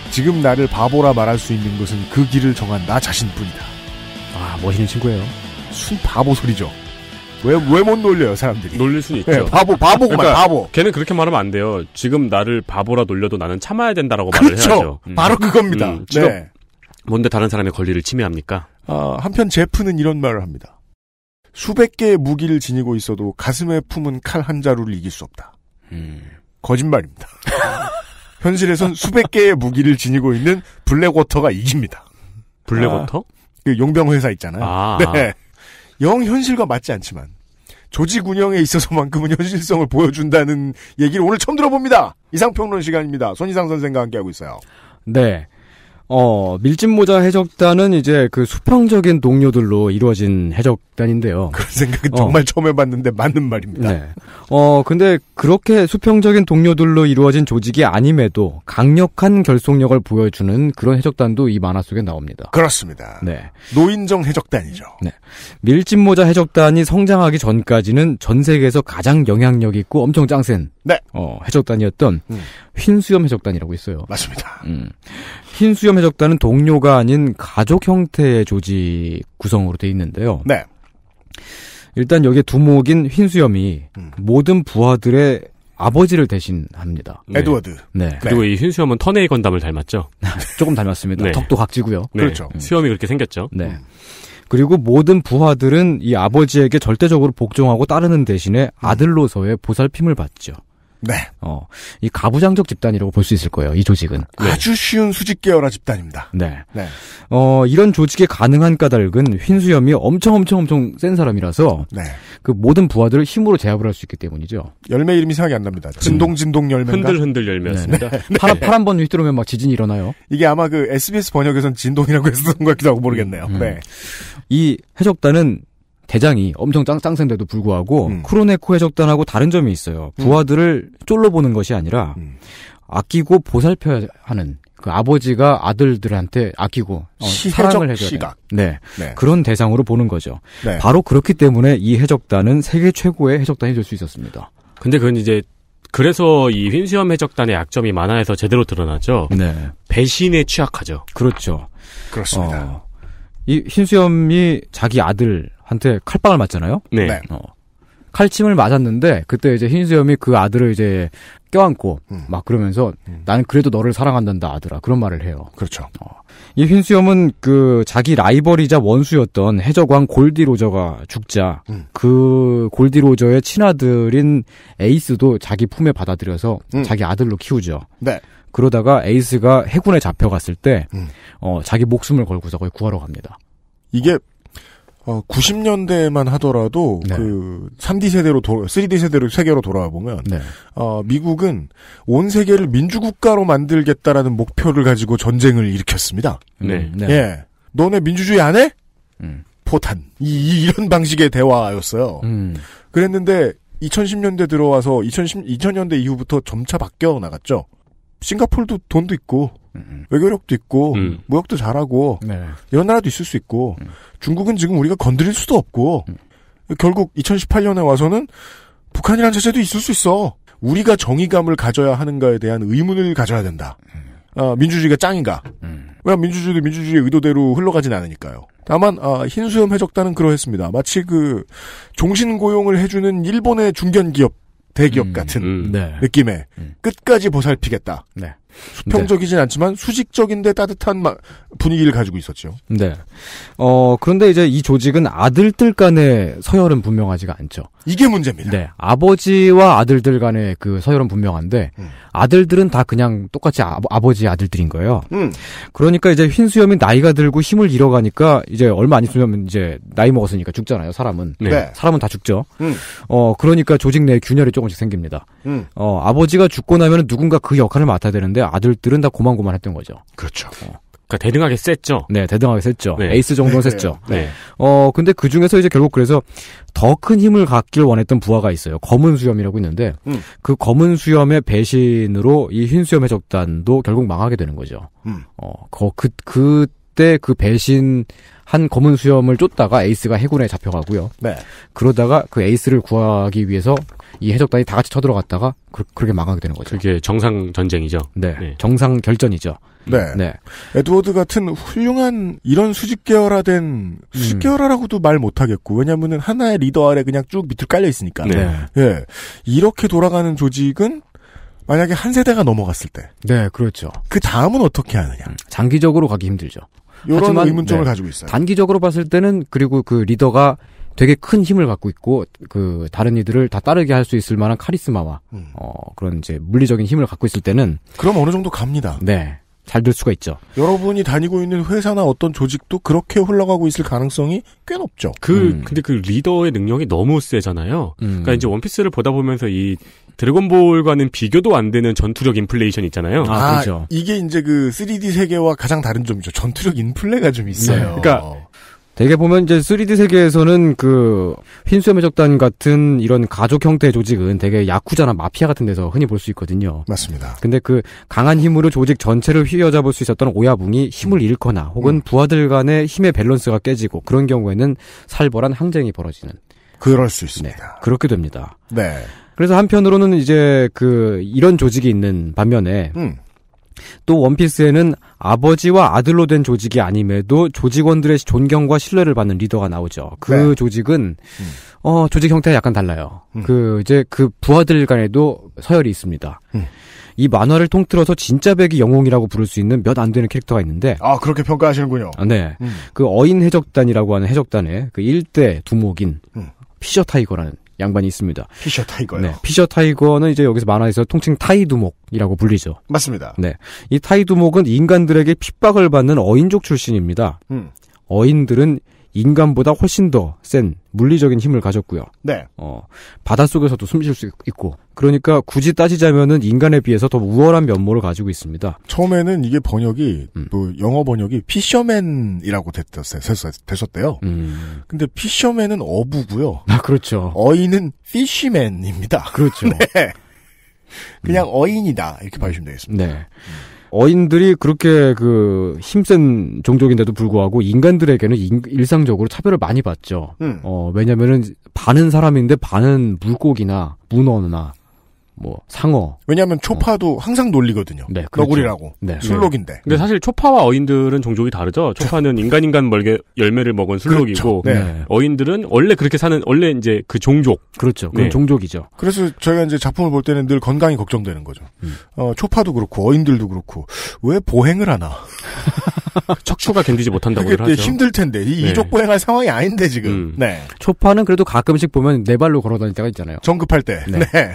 지금 나를 바보라 말할 수 있는 것은 그 길을 정한 나 자신뿐이다. 아 멋있는 친구예요. 순 바보 소리죠. 왜 왜 못 놀려요 사람들이? 놀릴 수 예, 있죠. 네, 바보 바보구만 그러니까 바보. 걔는 그렇게 말하면 안 돼요. 지금 나를 바보라 놀려도 나는 참아야 된다라고 그렇죠. 말을 해야죠. 음. 바로 그겁니다. 음, 네. 뭔데 다른 사람의 권리를 침해합니까? 아, 한편 제프는 이런 말을 합니다. 수백 개의 무기를 지니고 있어도 가슴에 품은 칼 한 자루를 이길 수 없다. 음. 거짓말입니다. 현실에선 수백 개의 무기를 지니고 있는 블랙워터가 이깁니다. 블랙워터? 아, 그 용병 회사 있잖아요. 아, 아, 네. 영 현실과 맞지 않지만 조직 운영에 있어서만큼은 현실성을 보여준다는 얘기를 오늘 처음 들어봅니다. 이상평론 시간입니다. 손희상 선생과 함께하고 있어요. 네. 어, 밀짚모자 해적단은 이제 그 수평적인 동료들로 이루어진 해적단인데요. 그런 생각은 어. 정말 처음 해봤는데 맞는 말입니다. 네. 어, 근데 그렇게 수평적인 동료들로 이루어진 조직이 아님에도 강력한 결속력을 보여주는 그런 해적단도 이 만화 속에 나옵니다. 그렇습니다. 네. 노인정 해적단이죠. 네. 밀짚모자 해적단이 성장하기 전까지는 전 세계에서 가장 영향력 있고 엄청 짱센 네. 어, 해적단이었던 음. 흰수염 해적단이라고 있어요. 맞습니다. 음. 흰수염 해적단은 동료가 아닌 가족 형태의 조직 구성으로 돼 있는데요. 네. 일단 여기에 두목인 흰수염이 음. 모든 부하들의 아버지를 대신합니다. 네. 에드워드. 네. 네. 그리고 네. 이 흰수염은 터네이 건담을 닮았죠. 조금 닮았습니다. 네. 턱도 각지고요. 네. 그렇죠. 음. 수염이 그렇게 생겼죠. 네. 음. 그리고 모든 부하들은 이 아버지에게 절대적으로 복종하고 따르는 대신에 아들로서의 보살핌을 받죠. 네. 어, 이 가부장적 집단이라고 볼 수 있을 거예요. 이 조직은 네. 아주 쉬운 수직 계열화 집단입니다. 네. 네. 어, 이런 조직에 가능한 까닭은 흰수염이 엄청 엄청 엄청 센 사람이라서 네. 그 모든 부하들을 힘으로 제압을 할 수 있기 때문이죠. 열매 이름이 생각이 안 납니다. 음. 진동 진동 열매. 흔들 흔들 열매였습니다. 네. 네. 파란 네. 파란 번 휘두르면 막 지진이 일어나요. 이게 아마 그 SBS 번역에선 진동이라고 했었던 것 같기도 하고 모르겠네요. 음. 네. 이 해적단은 대장이 엄청 짱, 짱센데도 불구하고 음. 크로네코 해적단하고 다른 점이 있어요. 음. 부하들을 쫄로 보는 것이 아니라 음. 아끼고 보살펴야 하는 그 아버지가 아들들한테 아끼고 어, 사랑을 해줘야 시각. 네. 네. 그런 대상으로 보는 거죠. 네. 바로 그렇기 때문에 이 해적단은 세계 최고의 해적단이 될 수 있었습니다. 근데 그건 이제 그래서 이휜수염 해적단의 약점이 만화에서 제대로 드러나죠. 네. 배신에 취약하죠. 그렇죠. 그렇습니다. 어, 이 흰수염이 자기 아들 한테 칼빵을 맞잖아요. 네. 네. 어. 칼침을 맞았는데 그때 이제 흰수염이 그 아들을 이제 껴안고 음. 막 그러면서 음. 나는 그래도 너를 사랑한단다 아들아 그런 말을 해요. 그렇죠. 어. 이 흰수염은 그 자기 라이벌이자 원수였던 해적왕 골디 로저가 죽자 음. 그 골디 로저의 친아들인 에이스도 자기 품에 받아들여서 음. 자기 아들로 키우죠. 네. 그러다가 에이스가 해군에 잡혀갔을 때 음. 어, 자기 목숨을 걸고서 거의 구하러 갑니다. 이게 어. 어, 90년대만 하더라도 네. 그 3D 세대로 도, 3D 세대로 세계로 돌아와 보면 네. 어, 미국은 온 세계를 민주국가로 만들겠다라는 목표를 가지고 전쟁을 일으켰습니다. 음, 네. 네. 예. 너네 민주주의 안 해? 음. 포탄. 이, 이런 방식의 대화였어요. 음. 그랬는데 2010년대 들어와서 2010 2000년대 이후부터 점차 바뀌어 나갔죠. 싱가폴도 돈도 있고 음. 외교력도 있고 음. 무역도 잘하고 네. 이런 나라도 있을 수 있고 음. 중국은 지금 우리가 건드릴 수도 없고 음. 결국 2018년에 와서는 북한이란 체제도 있을 수 있어 우리가 정의감을 가져야 하는가에 대한 의문을 가져야 된다 어, 민주주의가 짱인가 음. 왜냐 민주주의도 민주주의의 의도대로 흘러가진 않으니까요 다만 어, 흰수염 해적단은 그러했습니다 마치 그 종신고용을 해주는 일본의 중견기업 대기업 음, 같은 음. 네. 느낌에 음. 끝까지 보살피겠다. 네. 수평적이진 네. 않지만 수직적인데 따뜻한 분위기를 가지고 있었죠. 네. 어, 그런데 이제 이 조직은 아들들 간의 서열은 분명하지가 않죠. 이게 문제입니다. 네. 아버지와 아들들 간의 그 서열은 분명한데 음. 아들들은 다 그냥 똑같이 아, 버지 아들들인 거예요. 음. 그러니까 이제 흰수염이 나이가 들고 힘을 잃어가니까 이제 얼마 안 있으면 이제 나이 먹었으니까 죽잖아요. 사람은. 네. 네. 사람은 다 죽죠. 음. 어, 그러니까 조직 내 균열이 조금씩 생깁니다. 음. 어, 아버지가 죽고 나면 누군가 그 역할을 맡아야 되는데 했는데 아들들은 다 고만고만했던 거죠. 그렇죠. 어. 그러니까 대등하게 셌죠. 네, 대등하게 셌죠. 네. 에이스 정도는 네. 셌죠. 네. 네. 어, 근데 그 중에서 이제 결국 그래서 더 큰 힘을 갖길 원했던 부하가 있어요. 검은 수염이라고 있는데 음. 그 검은 수염의 배신으로 이 흰 수염의 적단도 결국 망하게 되는 거죠. 음. 어, 그, 그, 그때그 배신 한 검은 수염을 쫓다가 에이스가 해군에 잡혀가고요. 네. 그러다가 그 에이스를 구하기 위해서 이 해적단이 다 같이 쳐들어갔다가 그, 렇게 망하게 되는 거죠. 그게 정상 전쟁이죠. 네, 네. 정상 결전이죠. 네. 네. 에드워드 같은 훌륭한 이런 수직 계열화된 수직 계열화라고도 음. 말 못하겠고 왜냐하면 하나의 리더 아래 그냥 쭉 밑으로 깔려 있으니까. 네. 네. 이렇게 돌아가는 조직은 만약에 한 세대가 넘어갔을 때. 네, 그렇죠. 그 다음은 어떻게 하느냐. 음. 장기적으로 가기 힘들죠. 이런 의문점을 네. 가지고 있어요. 단기적으로 봤을 때는 그리고 그 리더가 되게 큰 힘을 갖고 있고 그 다른 이들을 다 따르게 할 수 있을 만한 카리스마와 음. 어 그런 이제 물리적인 힘을 갖고 있을 때는 그럼 어느 정도 갑니다. 네. 잘 될 수가 있죠. 여러분이 다니고 있는 회사나 어떤 조직도 그렇게 흘러가고 있을 가능성이 꽤 높죠. 그 음. 근데 그 리더의 능력이 너무 세잖아요. 음. 그러니까 이제 원피스를 보다 보면서 이 드래곤볼과는 비교도 안 되는 전투력 인플레이션 있잖아요. 아, 아 그렇죠. 이게 이제 그 3D 세계와 가장 다른 점이죠. 전투력 인플레가 좀 있어요. 네. 그러니까 대개 보면 이제 3D 세계에서는 그 흰수염의 적단 같은 이런 가족 형태의 조직은 되게 야쿠자나 마피아 같은 데서 흔히 볼 수 있거든요. 맞습니다. 근데 그 강한 힘으로 조직 전체를 휘어잡을 수 있었던 오야붕이 힘을 음. 잃거나 혹은 음. 부하들 간의 힘의 밸런스가 깨지고 그런 경우에는 살벌한 항쟁이 벌어지는 그럴 수 있습니다. 네, 그렇게 됩니다. 네. 그래서 한편으로는 이제 그 이런 조직이 있는 반면에 음. 또 원피스에는 아버지와 아들로 된 조직이 아님에도 조직원들의 존경과 신뢰를 받는 리더가 나오죠. 그 네. 조직은 음. 어 조직 형태가 약간 달라요. 음. 그 이제 그 부하들 간에도 서열이 있습니다. 음. 이 만화를 통틀어서 진짜 백이 영웅이라고 부를 수 있는 몇 안 되는 캐릭터가 있는데 아 그렇게 평가하시는군요. 아, 네. 음. 그 어인 해적단이라고 하는 해적단의 그 일대 두목인 음. 피셔 타이거라는 양반이 있습니다. 피셔 타이거요. 네, 피셔 타이거는 이제 여기서 만화에서 통칭 타이 두목이라고 불리죠. 맞습니다. 네, 이 타이 두목은 인간들에게 핍박을 받는 어인족 출신입니다. 음. 어인들은 인간보다 훨씬 더 센 물리적인 힘을 가졌고요. 네. 어, 바닷속에서도 숨 쉴 수 있고. 그러니까 굳이 따지자면은 인간에 비해서 더 우월한 면모를 가지고 있습니다. 처음에는 이게 번역이 음. 또 영어 번역이 피셔맨이라고 됐었 됐었대요. 음. 근데 피셔맨은 어부고요. 아, 그렇죠. 어인은 피쉬맨입니다. 그렇죠. 네. 그냥 음. 어인이다 이렇게 봐주시면 되겠습니다. 네. 음. 어인들이 그렇게 그 힘센 종족인데도 불구하고 인간들에게는 인, 일상적으로 차별을 많이 받죠. 음. 어, 왜냐면은 반은 사람인데 반은 물고기나 문어나 뭐 상어. 왜냐하면 초파도 어. 항상 놀리거든요. 네, 그렇죠. 너구리라고. 네. 술록인데. 근데 사실 초파와 어인들은 종족이 다르죠. 초파는 인간 인간 멀게 열매를 먹은 그렇죠. 술록이고 그렇죠. 네. 어인들은 원래 그렇게 사는 원래 이제 그 종족. 그렇죠. 그 네. 종족이죠. 그래서 저희가 이제 작품을 볼 때는 늘 건강이 걱정되는 거죠. 음. 어, 초파도 그렇고 어인들도 그렇고 왜 보행을 하나? 척추가 견디지 못한다고 하죠. 힘들 텐데 이 네. 이족 보행할 상황이 아닌데 지금. 음. 네. 초파는 그래도 가끔씩 보면 네 발로 걸어다닐 때가 있잖아요. 정급할 때. 네. 네.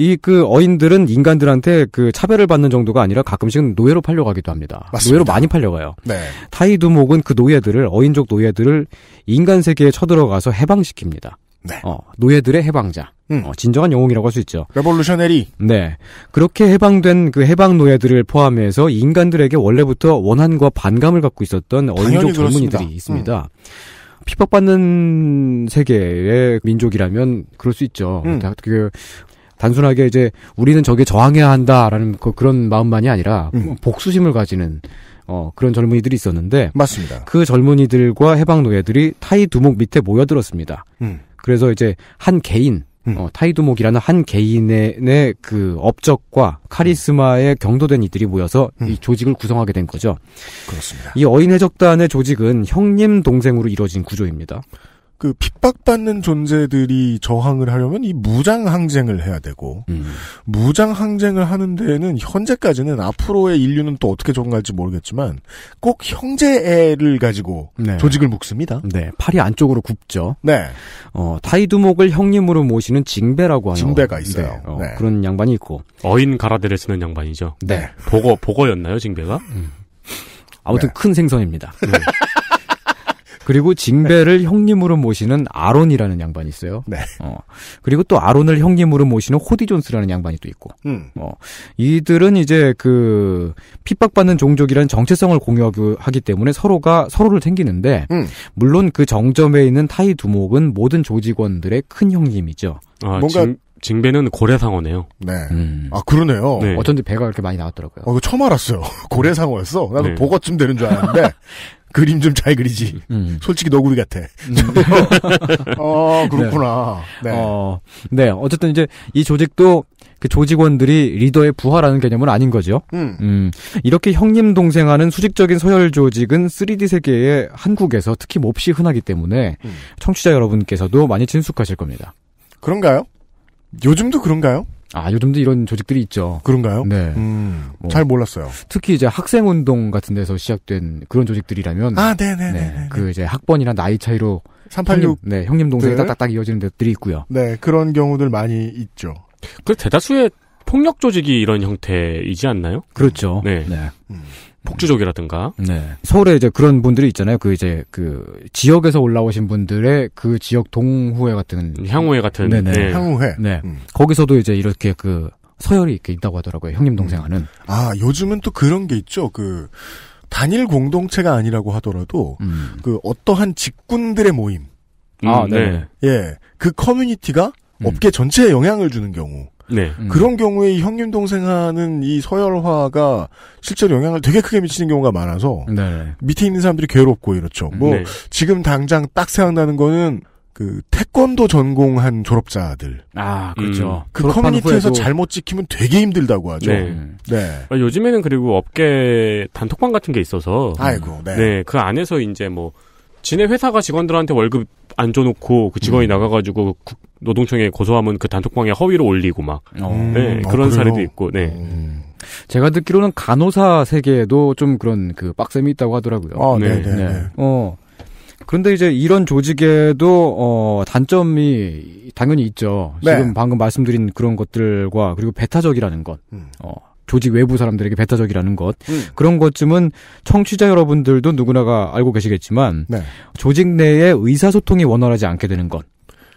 이그 어인들은 인간들한테 그 차별을 받는 정도가 아니라 가끔씩은 노예로 팔려가기도 합니다. 맞습니다. 노예로 많이 팔려가요. 네. 타이두목은 그 노예들을 어인족 노예들을 인간 세계에 쳐들어가서 해방시킵니다. 네. 어, 노예들의 해방자. 음. 어, 진정한 영웅이라고 할 수 있죠. 레볼루셔네리. 네. 그렇게 해방된 그 해방 노예들을 포함해서 인간들에게 원래부터 원한과 반감을 갖고 있었던 어인족 젊은이들이 있습니다. 음. 핍박받는 세계의 민족이라면 그럴 수 있죠. 음. 그 단순하게 이제 우리는 저게 저항해야 한다라는 그, 그런 마음만이 아니라 음. 뭐 복수심을 가지는 어, 그런 젊은이들이 있었는데 맞습니다. 그 젊은이들과 해방 노예들이 타이 두목 밑에 모여들었습니다. 음. 그래서 이제 한 개인 음. 어, 타이두목이라는 한 개인의 그 업적과 카리스마에 음. 경도된 이들이 모여서 음. 이 조직을 구성하게 된 거죠. 그렇습니다. 이어인해적단의 조직은 형님 동생으로 이루어진 구조입니다. 그 핍박받는 존재들이 저항을 하려면 이 무장 항쟁을 해야 되고 음. 무장 항쟁을 하는 데에는 현재까지는 앞으로의 인류는 또 어떻게 적응할지 모르겠지만 꼭 형제애를 가지고 네. 조직을 묶습니다. 네, 팔이 안쪽으로 굽죠. 네, 어, 타이두목을 형님으로 모시는 징배라고 하는 징배가 있어요. 네. 어, 네. 그런 양반이 있고 어인 가라데를 쓰는 양반이죠. 네, 보거 보거였나요 징배가? 음. 아무튼 네. 큰 생선입니다. 네. 그리고 징베를 네. 형님으로 모시는 아론이라는 양반이 있어요. 네. 어. 그리고 또 아론을 형님으로 모시는 호디 존스라는 양반이 또 있고. 음. 어. 이들은 이제 그 핍박받는 종족이라는 정체성을 공유하기 때문에 서로가 서로를 챙기는데 음. 물론 그 정점에 있는 타이 두목은 모든 조직원들의 큰 형님이죠. 아, 뭔가 징, 징배는 고래상어네요. 네. 음. 아 그러네요. 네. 어쩐지 배가 그렇게 많이 나왔더라고요. 어, 처음 알았어요. 고래상어였어. 나도 네. 보거쯤 되는 줄 알았는데 그림 좀 잘 그리지. 음. 솔직히 너구리 같아. 음. 어, 그렇구나. 네. 네. 어, 네. 어쨌든 이제 이 조직도 그 조직원들이 리더의 부하라는 개념은 아닌 거죠. 음. 음. 이렇게 형님 동생하는 수직적인 서열 조직은 3D 세계의 한국에서 특히 몹시 흔하기 때문에 음. 청취자 여러분께서도 많이 친숙하실 겁니다. 그런가요? 요즘도 그런가요? 아, 요즘도 이런 조직들이 있죠. 그런가요? 네. 음, 뭐, 잘 몰랐어요. 특히 이제 학생 운동 같은 데서 시작된 그런 조직들이라면 아, 네네네. 네, 네, 네, 그 이제 학번이나 나이 차이로 386 형님, 네, 형님 동생이 딱딱딱 이어지는 데들이 있고요. 네, 그런 경우들 많이 있죠. 그 대다수의 폭력 조직이 이런 형태이지 않나요? 그렇죠. 네. 네. 음. 폭주족이라든가. 네. 서울에 이제 그런 분들이 있잖아요. 그 이제 그 지역에서 올라오신 분들의 그 지역 동호회 같은 향후회 같은 네네. 네. 네. 향후회. 네. 음. 거기서도 이제 이렇게 그 서열이 이렇게 있다고 하더라고요. 형님 음. 동생하는. 음. 아, 요즘은 또 그런 게 있죠. 그 단일 공동체가 아니라고 하더라도 음. 그 어떠한 직군들의 모임. 음, 아, 네. 네. 예. 그 커뮤니티가 음. 업계 전체에 영향을 주는 경우. 네. 음. 그런 경우에 이 형님 동생 하는 이 서열화가 실제로 영향을 되게 크게 미치는 경우가 많아서 네. 밑에 있는 사람들이 괴롭고 이렇죠. 음. 뭐 네. 지금 당장 딱 생각나는 거는 그 태권도 전공한 졸업자들. 아, 그렇죠. 음, 그 커뮤니티에서 후에도... 잘못 찍히면 되게 힘들다고 하죠. 네. 네. 네. 아, 요즘에는 그리고 업계 단톡방 같은 게 있어서 아이고. 네. 네. 그 안에서 이제 뭐 지네 회사가 직원들한테 월급 안 줘놓고 그 직원이 음. 나가가지고 그 노동청에 고소하면 그 단톡방에 허위로 올리고 막 음, 네, 아, 그런 아, 사례도 있고 네. 음. 제가 듣기로는 간호사 세계에도 좀 그런 그 빡셈이 있다고 하더라고요. 아, 네. 네. 네. 네. 어. 그런데 이제 이런 조직에도 어 단점이 당연히 있죠. 네. 지금 방금 말씀드린 그런 것들과 그리고 배타적이라는 것. 음. 어 조직 외부 사람들에게 배타적이라는 것 음. 그런 것쯤은 청취자 여러분들도 누구나가 알고 계시겠지만 네. 조직 내에 의사소통이 원활하지 않게 되는 것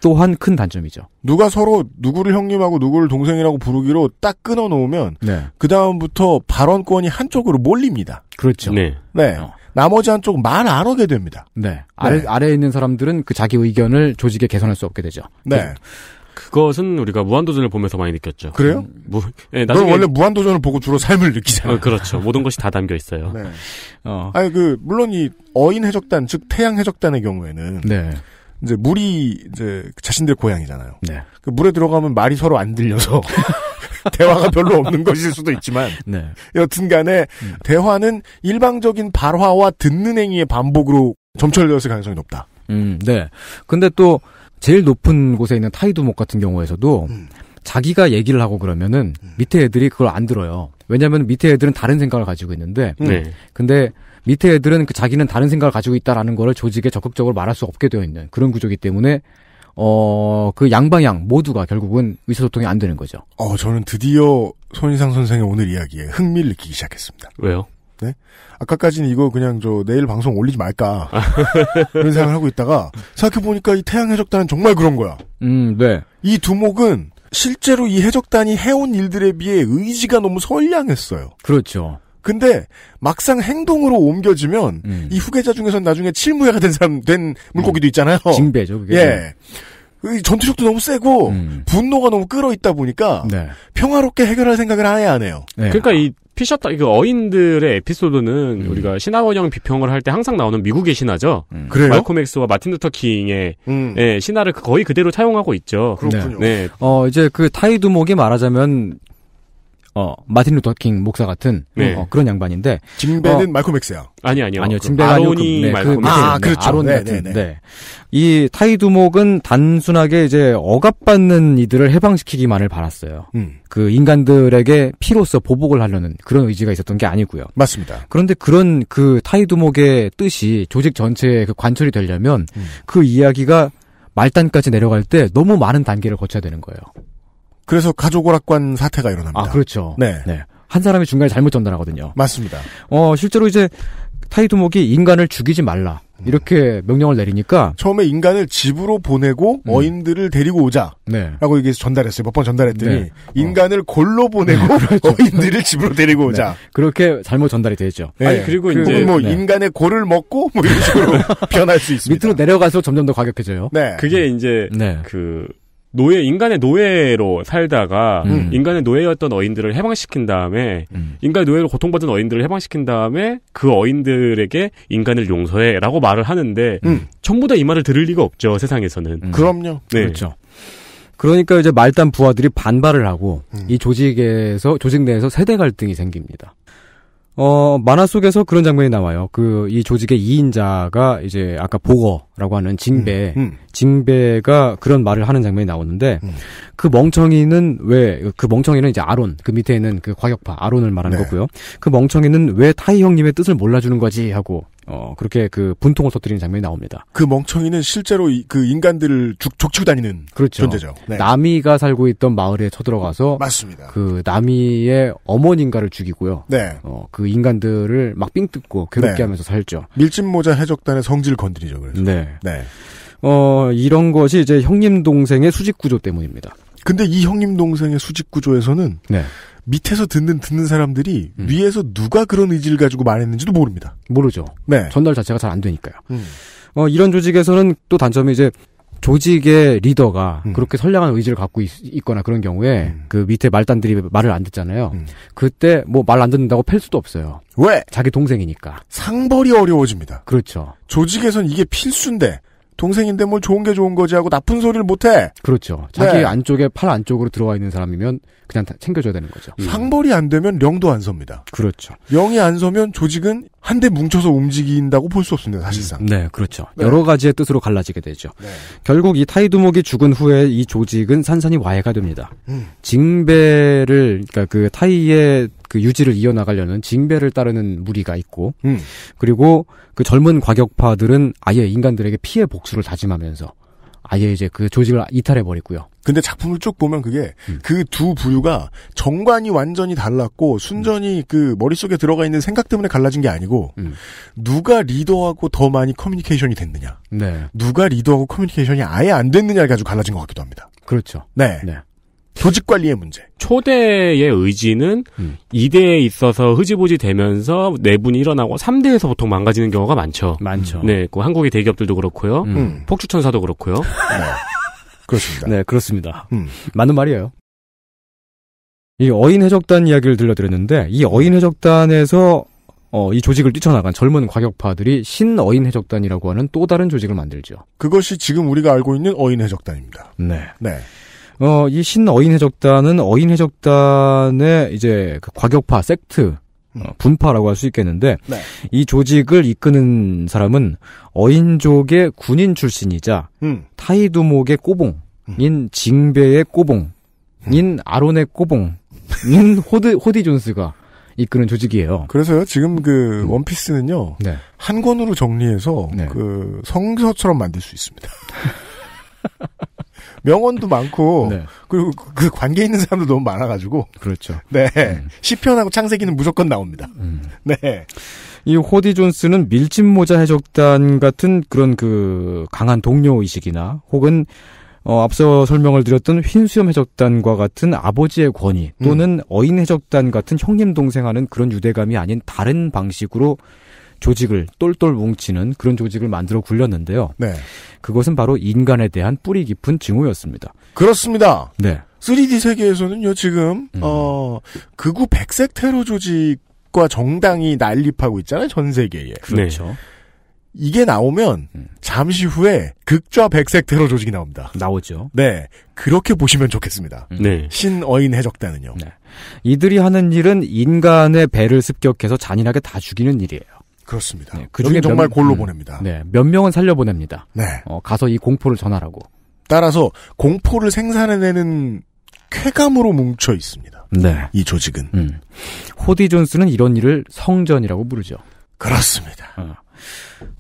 또한 큰 단점이죠. 누가 서로 누구를 형님하고 누구를 동생이라고 부르기로 딱 끊어 놓으면 네. 그 다음부터 발언권이 한쪽으로 몰립니다. 그렇죠. 네. 네. 어. 나머지 한쪽 말안 하게 됩니다. 네. 네. 아래 네. 아래에 있는 사람들은 그 자기 의견을 조직에 개선할 수 없게 되죠. 네. 네. 그것은 우리가 무한도전을 보면서 많이 느꼈죠. 그래요? 무, 뭐, 네, 예, 나중에... 원래 무한도전을 보고 주로 삶을 느끼잖아요. 어, 그렇죠. 모든 것이 다 담겨 있어요. 네. 어. 아니, 그, 물론 이 어인 해적단, 즉 태양 해적단의 경우에는. 네. 이제 물이 이제 자신들 고향이잖아요. 네. 그 물에 들어가면 말이 서로 안 들려서 대화가 별로 없는 것일 수도 있지만 네. 여튼간에 음. 대화는 일방적인 발화와 듣는 행위의 반복으로 점철되었을 가능성이 높다. 음, 네. 근데 또 제일 높은 곳에 있는 타이두목 같은 경우에서도 음. 자기가 얘기를 하고 그러면은 음. 밑에 애들이 그걸 안 들어요. 왜냐하면 밑에 애들은 다른 생각을 가지고 있는데, 네. 근데 밑에 애들은 그 자기는 다른 생각을 가지고 있다라는 거를 조직에 적극적으로 말할 수 없게 되어 있는 그런 구조이기 때문에 어, 그 양방향 모두가 결국은 의사소통이 안 되는 거죠. 어, 저는 드디어 손인상 선생의 오늘 이야기에 흥미를 느끼기 시작했습니다. 왜요? 네? 아까까지는 이거 그냥 저 내일 방송 올리지 말까. 그런 생각을 하고 있다가 생각해보니까 이 태양해적단은 정말 그런 거야. 음, 네. 이 두목은 실제로 이 해적단이 해온 일들에 비해 의지가 너무 선량했어요. 그렇죠. 근데 막상 행동으로 옮겨지면 음. 이 후계자 중에서는 나중에 칠무야가된 사람 된 물고기도 있잖아요. 징배죠, 그게. 예. 전투력도 너무 세고 음. 분노가 너무 끌어있다 보니까 네. 평화롭게 해결할 생각을 아예 안 해요. 네. 그러니까 이 피셔터 이거 그 어인들의 에피소드는 음. 우리가 신화원형 비평을 할 때 항상 나오는 미국의 신화죠. 음. 그래요? 말콤 엑스와 마틴 루터 킹의 음. 네, 예, 신화를 거의 그대로 차용하고 있죠. 그렇군요. 네. 어 이제 그 타이두목이 말하자면 어, 마틴 루터 킹 목사 같은 네. 어, 그런 양반인데 징배는 어, 말콤 엑스야. 아니 아니요. 아니요. 징배가 그 아론이 그, 네, 말 그 아, 그, 렇죠네 네, 네. 네. 이 타이두목은 단순하게 이제 억압받는 이들을 해방시키기만을 바랐어요. 음. 그 인간들에게 피로써 보복을 하려는 그런 의지가 있었던 게 아니고요. 맞습니다. 그런데 그런 그 타이두목의 뜻이 조직 전체에 그 관철이 되려면 음. 그 이야기가 말단까지 내려갈 때 너무 많은 단계를 거쳐야 되는 거예요. 그래서 가족 오락관 사태가 아, 일어납니다. 아, 그렇죠. 네. 네. 한 사람이 중간에 잘못 전달하거든요. 맞습니다. 어, 실제로 이제 타이두목이 인간을 죽이지 말라. 음. 이렇게 명령을 내리니까 처음에 인간을 집으로 보내고 음. 어인들을 데리고 오자라고 네. 얘기해서 전달했어요. 몇 번 전달했더니 네. 어. 인간을 어. 골로 보내고 네, 그렇죠. 어인들을 집으로 데리고 오자. 네. 그렇게 잘못 전달이 되죠. 네. 아니 그리고 이제 뭐 네. 인간의 골을 먹고 뭐 이런 식으로 변할 수 있습니다. 밑으로 내려가서 점점 더 과격해져요. 네. 그게 이제 그 노예 인간의 노예로 살다가 음. 인간의 노예였던 어인들을 해방시킨 다음에 음. 인간의 노예로 고통받은 어인들을 해방시킨 다음에 그 어인들에게 인간을 용서해라고 말을 하는데 음. 전부 다 이 말을 들을 리가 없죠 세상에서는 음. 그럼요 네. 그렇죠 그러니까 이제 말단 부하들이 반발을 하고 음. 이 조직에서 조직 내에서 세대 갈등이 생깁니다 어, 만화 속에서 그런 장면이 나와요. 그, 이 조직의 2인자가 이제 아까 보거라고 하는 진배 음, 음. 징베가 그런 말을 하는 장면이 나오는데 음. 그 멍청이는 왜 그 멍청이는 이제 아론 그 밑에 있는 그 과격파 아론을 말하는 네. 거고요. 그 멍청이는 왜 타이 형님의 뜻을 몰라주는 거지 하고 어 그렇게 그 분통을 터뜨리는 장면이 나옵니다. 그 멍청이는 실제로 이, 그 인간들을 죽, 족치고 다니는 그렇죠. 존재죠. 네. 남이가 살고 있던 마을에 쳐들어가서 맞습니다. 그 남이의 어머니인가를 죽이고요. 네. 어그 인간들을 막 삥 뜯고 괴롭게 네. 하면서 살죠. 밀짚모자 해적단의 성질 건드리죠. 그래서. 네. 네. 어, 이런 것이 이제 형님 동생의 수직 구조 때문입니다. 근데 이 형님 동생의 수직 구조에서는 네. 밑에서 듣는 듣는 사람들이 음. 위에서 누가 그런 의지를 가지고 말했는지도 모릅니다. 모르죠. 네. 전달 자체가 잘 안 되니까요. 음. 어, 이런 조직에서는 또 단점이 이제 조직의 리더가 음. 그렇게 선량한 의지를 갖고 있, 거나 그런 경우에 음. 그 밑에 말단들이 말을 안 듣잖아요. 음. 그때 뭐 말 안 듣는다고 팰 수도 없어요. 왜? 자기 동생이니까. 상벌이 어려워집니다. 그렇죠. 조직에선 이게 필수인데 동생인데 뭘 좋은 게 좋은 거지 하고 나쁜 소리를 못해. 그렇죠. 자기 네. 안쪽에 팔 안쪽으로 들어와 있는 사람이면 그냥 챙겨줘야 되는 거죠. 음. 상벌이 안 되면 령도 안 섭니다. 그렇죠. 령이 안 서면 조직은 한데 뭉쳐서 움직인다고 볼 수 없습니다. 사실상. 음. 네, 그렇죠. 네. 여러 가지의 뜻으로 갈라지게 되죠. 네. 결국 이 타이두목이 죽은 후에 이 조직은 산산이 와해가 됩니다. 음. 징배를 그러니까 그 타이의 그 유지를 이어나가려는 징배를 따르는 무리가 있고 음. 그리고 그 젊은 과격파들은 아예 인간들에게 피해 복수를 다짐하면서 아예 이제 그 조직을 이탈해 버리고요. 근데 작품을 쭉 보면 그게 음. 그두 부류가 정관이 완전히 달랐고 순전히 음. 그 머릿속에 들어가 있는 생각 때문에 갈라진 게 아니고 음. 누가 리더하고 더 많이 커뮤니케이션이 됐느냐. 네. 누가 리더하고 커뮤니케이션이 아예 안 됐느냐를 가지고 갈라진 것 같기도 합니다. 그렇죠. 네. 네. 조직 관리의 문제. 초대의 의지는 음. 2대에 있어서 흐지부지 되면서 내분이 일어나고 3대에서 보통 망가지는 경우가 많죠. 많죠. 네, 그 한국의 대기업들도 그렇고요. 음. 음. 폭주천사도 그렇고요. 네. 그렇습니다. 네, 그렇습니다. 음. 맞는 말이에요. 이 어인 해적단 이야기를 들려드렸는데 이 어인 해적단에서 어, 이 조직을 뛰쳐나간 젊은 과격파들이 신어인 해적단이라고 하는 또 다른 조직을 만들죠. 그것이 지금 우리가 알고 있는 어인 해적단입니다. 네. 네. 어, 이 신어인 해적단은 어인 해적단의 이제 그 과격파 섹트 어, 음. 분파라고 할 수 있겠는데 네. 이 조직을 이끄는 사람은 어인족의 군인 출신이자 음. 타이두목의 꼬봉인 음. 징베의 꼬봉인 음. 아론의 꼬봉인 호드 호디 존스가 이끄는 조직이에요. 그래서요 지금 그 음. 원피스는요 네. 한 권으로 정리해서 네. 그 성서처럼 만들 수 있습니다. 명언도 많고 네. 그리고 그 관계 있는 사람도 너무 많아가지고 그렇죠. 네 음. 시편하고 창세기는 무조건 나옵니다. 음. 네. 이 호디 존스는 밀짚 모자 해적단 같은 그런 그 강한 동료 의식이나 혹은 어, 앞서 설명을 드렸던 흰수염 해적단과 같은 아버지의 권위 또는 음. 어인 해적단 같은 형님 동생하는 그런 유대감이 아닌 다른 방식으로 조직을 똘똘 뭉치는 그런 조직을 만들어 굴렸는데요. 네. 그것은 바로 인간에 대한 뿌리 깊은 징후였습니다. 그렇습니다. 네. 3D 세계에서는요, 지금, 음. 어, 극우 백색 테러 조직과 정당이 난립하고 있잖아요, 전 세계에. 그렇죠. 네. 이게 나오면 음. 잠시 후에 극좌 백색 테러 조직이 나옵니다. 나오죠. 네. 그렇게 보시면 좋겠습니다. 음. 네. 신어인 해적단은요. 네. 이들이 하는 일은 인간의 배를 습격해서 잔인하게 다 죽이는 일이에요. 그렇습니다. 네, 그중에 정말 몇, 골로 음, 보냅니다. 네, 몇 명은 살려 보냅니다. 네, 어, 가서 이 공포를 전하라고. 따라서 공포를 생산해내는 쾌감으로 뭉쳐 있습니다. 네, 이 조직은 음. 호디 존스는 이런 일을 성전이라고 부르죠. 그렇습니다. 어.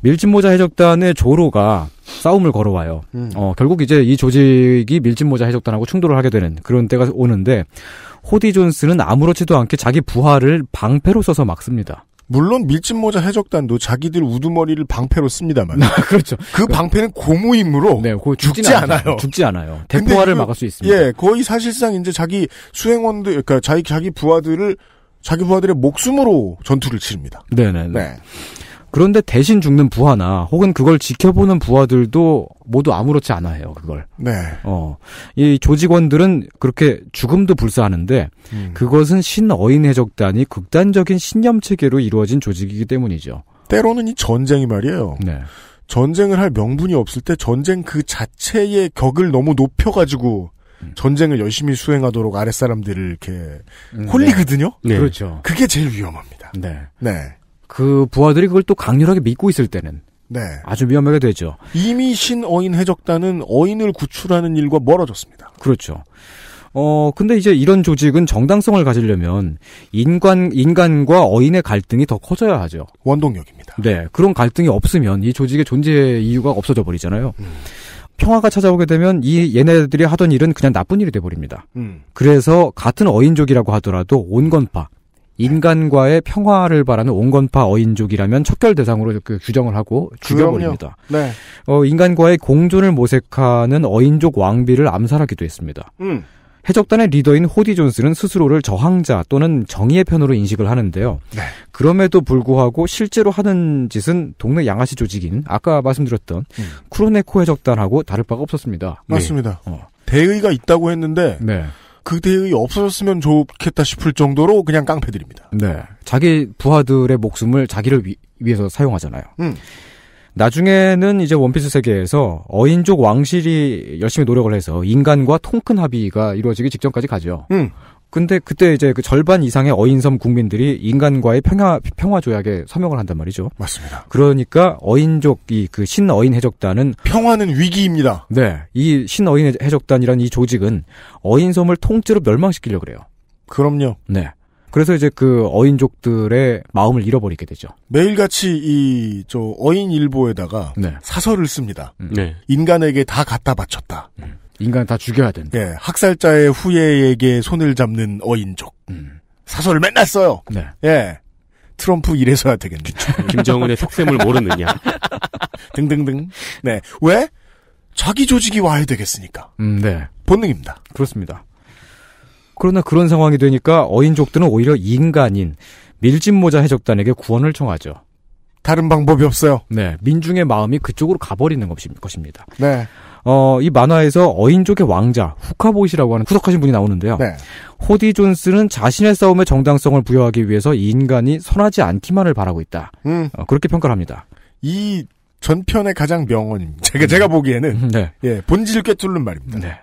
밀짚모자 해적단의 조로가 싸움을 걸어와요. 음. 어, 결국 이제 이 조직이 밀짚모자 해적단하고 충돌을 하게 되는 그런 때가 오는데 호디 존스는 아무렇지도 않게 자기 부하를 방패로 써서 막습니다. 물론 밀짚모자 해적단도 자기들 우두머리를 방패로 씁니다만. 아, 그렇죠. 그, 그 방패는 고무임으로 네, 죽지 않아요. 않아요. 죽지 않아요. 대포화를 그 막을 수 있습니다. 예, 거의 사실상 이제 자기 수행원들, 그러니까 자기 자기 부하들을 자기 부하들의 목숨으로 전투를 치릅니다. 네네. 네. 네, 네. 네. 그런데 대신 죽는 부하나 혹은 그걸 지켜보는 부하들도 모두 아무렇지 않아 해요, 그걸. 네. 어. 이 조직원들은 그렇게 죽음도 불사하는데 음. 그것은 신어인 해적단이 극단적인 신념 체계로 이루어진 조직이기 때문이죠. 때로는 이 전쟁이 말이에요. 네. 전쟁을 할 명분이 없을 때 전쟁 그 자체의 격을 너무 높여가지고 음. 전쟁을 열심히 수행하도록 아랫사람들을 이렇게 음, 네. 홀리거든요? 네. 네. 그렇죠. 그게 제일 위험합니다. 네. 네. 그 부하들이 그걸 또 강렬하게 믿고 있을 때는 네. 아주 위험하게 되죠. 이미 신어인 해적단은 어인을 구출하는 일과 멀어졌습니다. 그렇죠. 어, 근데 이제 이런 조직은 정당성을 가지려면 인간, 인간과 어인의 갈등이 더 커져야 하죠. 원동력입니다. 네. 그런 갈등이 없으면 이 조직의 존재 이유가 없어져 버리잖아요. 음. 평화가 찾아오게 되면 이 얘네들이 하던 일은 그냥 나쁜 일이 돼버립니다. 음. 그래서 같은 어인족이라고 하더라도 온건파, 인간과의 평화를 바라는 온건파 어인족이라면 척결 대상으로 그 규정을 하고 죽여버립니다. 네. 어, 인간과의 공존을 모색하는 어인족 왕비를 암살하기도 했습니다. 음. 해적단의 리더인 호디 존스는 스스로를 저항자 또는 정의의 편으로 인식을 하는데요. 네. 그럼에도 불구하고 실제로 하는 짓은 동네 양아치 조직인 아까 말씀드렸던 음. 쿠로네코 해적단하고 다를 바가 없었습니다. 맞습니다. 네. 어. 대의가 있다고 했는데 네. 그대의 없어졌으면 좋겠다 싶을 정도로 그냥 깡패들입니다. 네. 자기 부하들의 목숨을 자기를 위, 해서 사용하잖아요. 음. 나중에는 이제 원피스 세계에서 어인족 왕실이 열심히 노력을 해서 인간과 통큰 합의가 이루어지기 직전까지 가죠. 음. 근데 그때 이제 그 절반 이상의 어인섬 국민들이 인간과의 평화 평화 조약에 서명을 한단 말이죠. 맞습니다. 그러니까 어인족이 그 신어인 해적단은 평화는 위기입니다. 네, 이 신어인 해적단이란 이 조직은 어인섬을 통째로 멸망시키려 그래요. 그럼요. 네. 그래서 이제 그 어인족들의 마음을 잃어버리게 되죠. 매일같이 이 저 어인 일보에다가 네. 사설을 씁니다. 음. 네. 인간에게 다 갖다 바쳤다. 음. 인간 다 죽여야 된다. 예, 학살자의 후예에게 손을 잡는 어인족. 음. 사설을 맨날 써요. 네. 예. 트럼프 이래서야 되겠네. 김정은의 속셈을 모르느냐. 등등등. 네. 왜? 자기 조직이 와야 되겠으니까. 음, 네. 본능입니다. 그렇습니다. 그러나 그런 상황이 되니까 어인족들은 오히려 인간인 밀짚모자 해적단에게 구원을 청하죠. 다른 방법이 없어요. 네. 민중의 마음이 그쪽으로 가버리는 것입니다. 네. 어, 이 만화에서 어인족의 왕자 후카보이시라고 하는 구석하신 분이 나오는데요. 네. 호디 존스는 자신의 싸움에 정당성을 부여하기 위해서 인간이 선하지 않기만을 바라고 있다. 음. 어, 그렇게 평가를 합니다. 이 전편의 가장 명언입니다. 제가, 제가 보기에는 음, 네. 예, 본질을 꿰뚫는 말입니다. 네.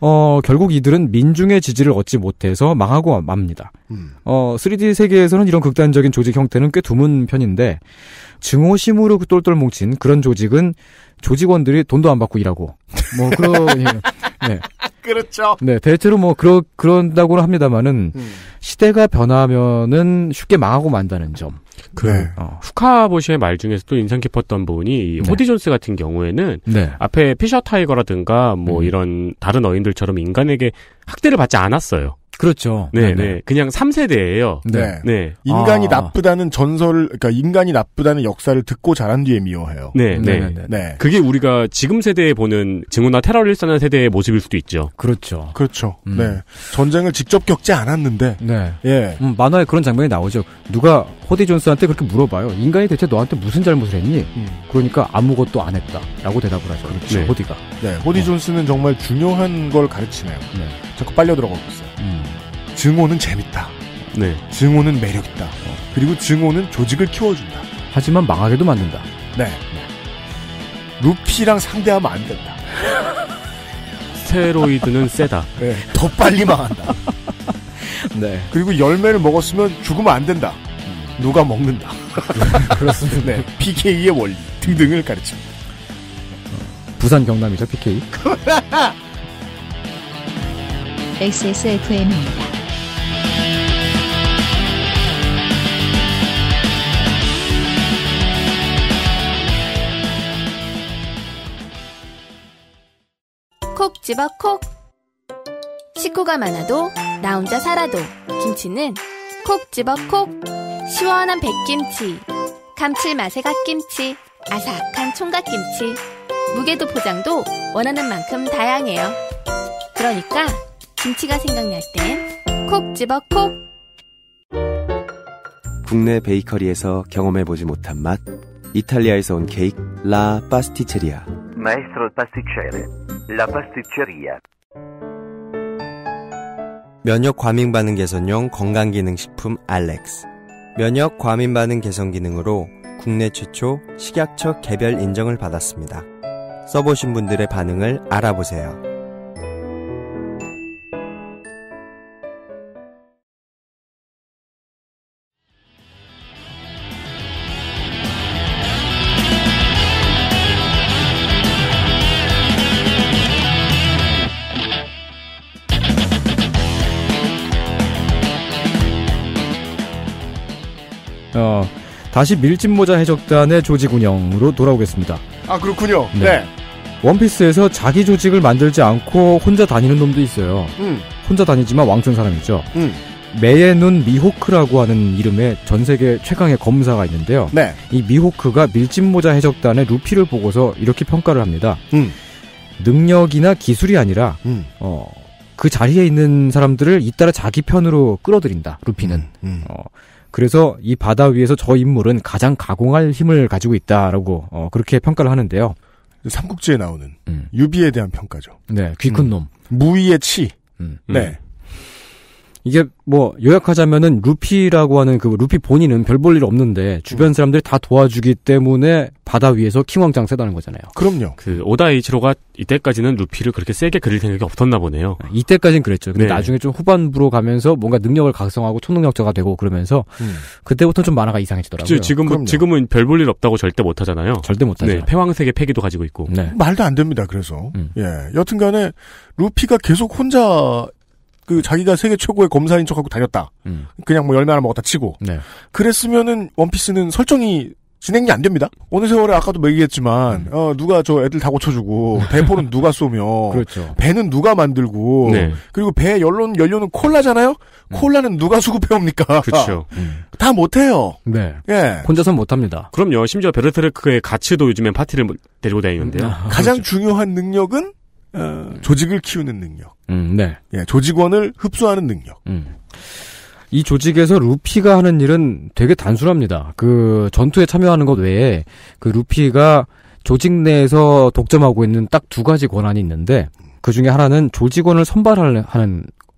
어, 결국 이들은 민중의 지지를 얻지 못해서 망하고 맙니다. 음. 어, 3D 세계에서는 이런 극단적인 조직 형태는 꽤 드문 편인데, 증오심으로 그 똘똘 뭉친 그런 조직은 조직원들이 돈도 안 받고 일하고, 뭐, 그런, 예. 네. 그렇죠. 네, 대체로 뭐 그러 그런다고 합니다만은 음. 시대가 변하면은 쉽게 망하고 만다는 점. 그래. 어. 후카보시의 말 중에서도 인상 깊었던 부분이 이 네. 호디 존스 같은 경우에는 네. 앞에 피셔 타이거라든가 뭐 음. 이런 다른 어인들처럼 인간에게 학대를 받지 않았어요. 그렇죠. 네, 네 그냥 3세대예요. 네. 네. 인간이 아. 나쁘다는 전설을 그러니까 인간이 나쁘다는 역사를 듣고 자란 뒤에 미워해요. 네, 네. 네. 그게 우리가 지금 세대에 보는 증오나 테러를 일삼는 세대의 모습일 수도 있죠. 그렇죠. 그렇죠. 음. 네. 전쟁을 직접 겪지 않았는데. 네. 예. 음, 만화에 그런 장면이 나오죠. 누가 호디 존스한테 그렇게 물어봐요. 인간이 대체 너한테 무슨 잘못을 했니? 음. 그러니까 아무것도 안 했다라고 대답을 하죠. 그렇죠. 호디가. 네. 호디 어. 존스는 정말 중요한 걸 가르치네요. 네. 자꾸 빨려 들어가고 있어요. 음. 증오는 재밌다. 네. 증오는 매력 있다. 어. 그리고 증오는 조직을 키워준다. 하지만 망하게도 만든다. 네. 네. 루피랑 상대하면 안 된다. 스테로이드는 세다. 네. 더 빨리 망한다. 네. 그리고 열매를 먹었으면 죽으면 안 된다. 누가 먹는다. 그렇습니다. 네. PK의 원리 등등을 가르칩니다. 부산 경남이죠 PK. XSFM입니다. 집어 콕! 식구가 많아도 나 혼자 살아도 김치는 콕 집어 콕! 시원한 백김치, 감칠맛의 갓김치, 아삭한 총각김치, 무게도 포장도 원하는 만큼 다양해요. 그러니까 김치가 생각날 땐콕 집어 콕! 국내 베이커리에서 경험해보지 못한 맛, 이탈리아에서 온 케이크 라 파스티체리아 Maestro il pasticcere. La pasticceria. 면역 과민 반응 개선용 건강 기능 식품 알렉스. 면역 과민 반응 개선 기능으로 국내 최초 식약처 개별 인정을 받았습니다. 써보신 분들의 반응을 알아보세요. 다시 밀짚모자 해적단의 조직 운영으로 돌아오겠습니다. 아 그렇군요. 네. 네. 원피스에서 자기 조직을 만들지 않고 혼자 다니는 놈도 있어요. 음. 혼자 다니지만 왕쓴 사람이죠. 음. 매의 눈 미호크라고 하는 이름의 전 세계 최강의 검사가 있는데요. 네. 이 미호크가 밀짚모자 해적단의 루피를 보고서 이렇게 평가를 합니다. 음. 능력이나 기술이 아니라 음. 어, 그 자리에 있는 사람들을 잇따라 자기 편으로 끌어들인다. 루피는 음, 음. 어, 그래서 이 바다 위에서 저 인물은 가장 가공할 힘을 가지고 있다라고 어, 그렇게 평가를 하는데요. 삼국지에 나오는 음. 유비에 대한 평가죠. 네, 귀큰 음. 놈. 무위의 치. 음. 네. 음. 이게 뭐 요약하자면은 루피라고 하는 그 루피 본인은 별 볼 일 없는데 주변 음. 사람들이 다 도와주기 때문에 바다 위에서 킹왕짱 세다는 거잖아요. 그럼요. 그 오다 이치로가 이때까지는 루피를 그렇게 세게 그릴 생각이 없었나 보네요. 아, 이때까진 그랬죠. 근데 네. 나중에 좀 후반부로 가면서 뭔가 능력을 각성하고 초능력자가 되고 그러면서 음. 그때부터 좀 만화가 이상해지더라고요. 그치, 지금 지금은 별 볼 일 없다고 절대 못 하잖아요. 절대 못 하죠. 네, 패왕색의 패기도 가지고 있고. 네. 말도 안 됩니다. 그래서 음. 예, 여튼간에 루피가 계속 혼자 그 자기가 세계 최고의 검사인 척하고 다녔다. 음. 그냥 뭐 열매 하나 먹었다 치고. 네. 그랬으면은 원피스는 설정이 진행이 안 됩니다. 어느 세월에 아까도 뭐 얘기했지만 음. 어, 누가 저 애들 다 고쳐주고 대포는 누가 쏘며 그렇죠. 배는 누가 만들고 네. 그리고 배 연료는, 연료는 콜라잖아요. 음. 콜라는 누가 수급해 옵니까? 그렇죠. 음. 다 못해요. 네. 예. 혼자선 못합니다. 그럼요. 심지어 베르테르크의 가츠도 요즘엔 파티를 뭐 데리고 다니는데요. 가장 그렇죠. 중요한 능력은 어, 조직을 키우는 능력. 음, 네. 예, 조직원을 흡수하는 능력. 음. 이 조직에서 루피가 하는 일은 되게 단순합니다. 그 전투에 참여하는 것 외에 그 루피가 조직 내에서 독점하고 있는 딱 두 가지 권한이 있는데 그 중에 하나는 조직원을 선발하는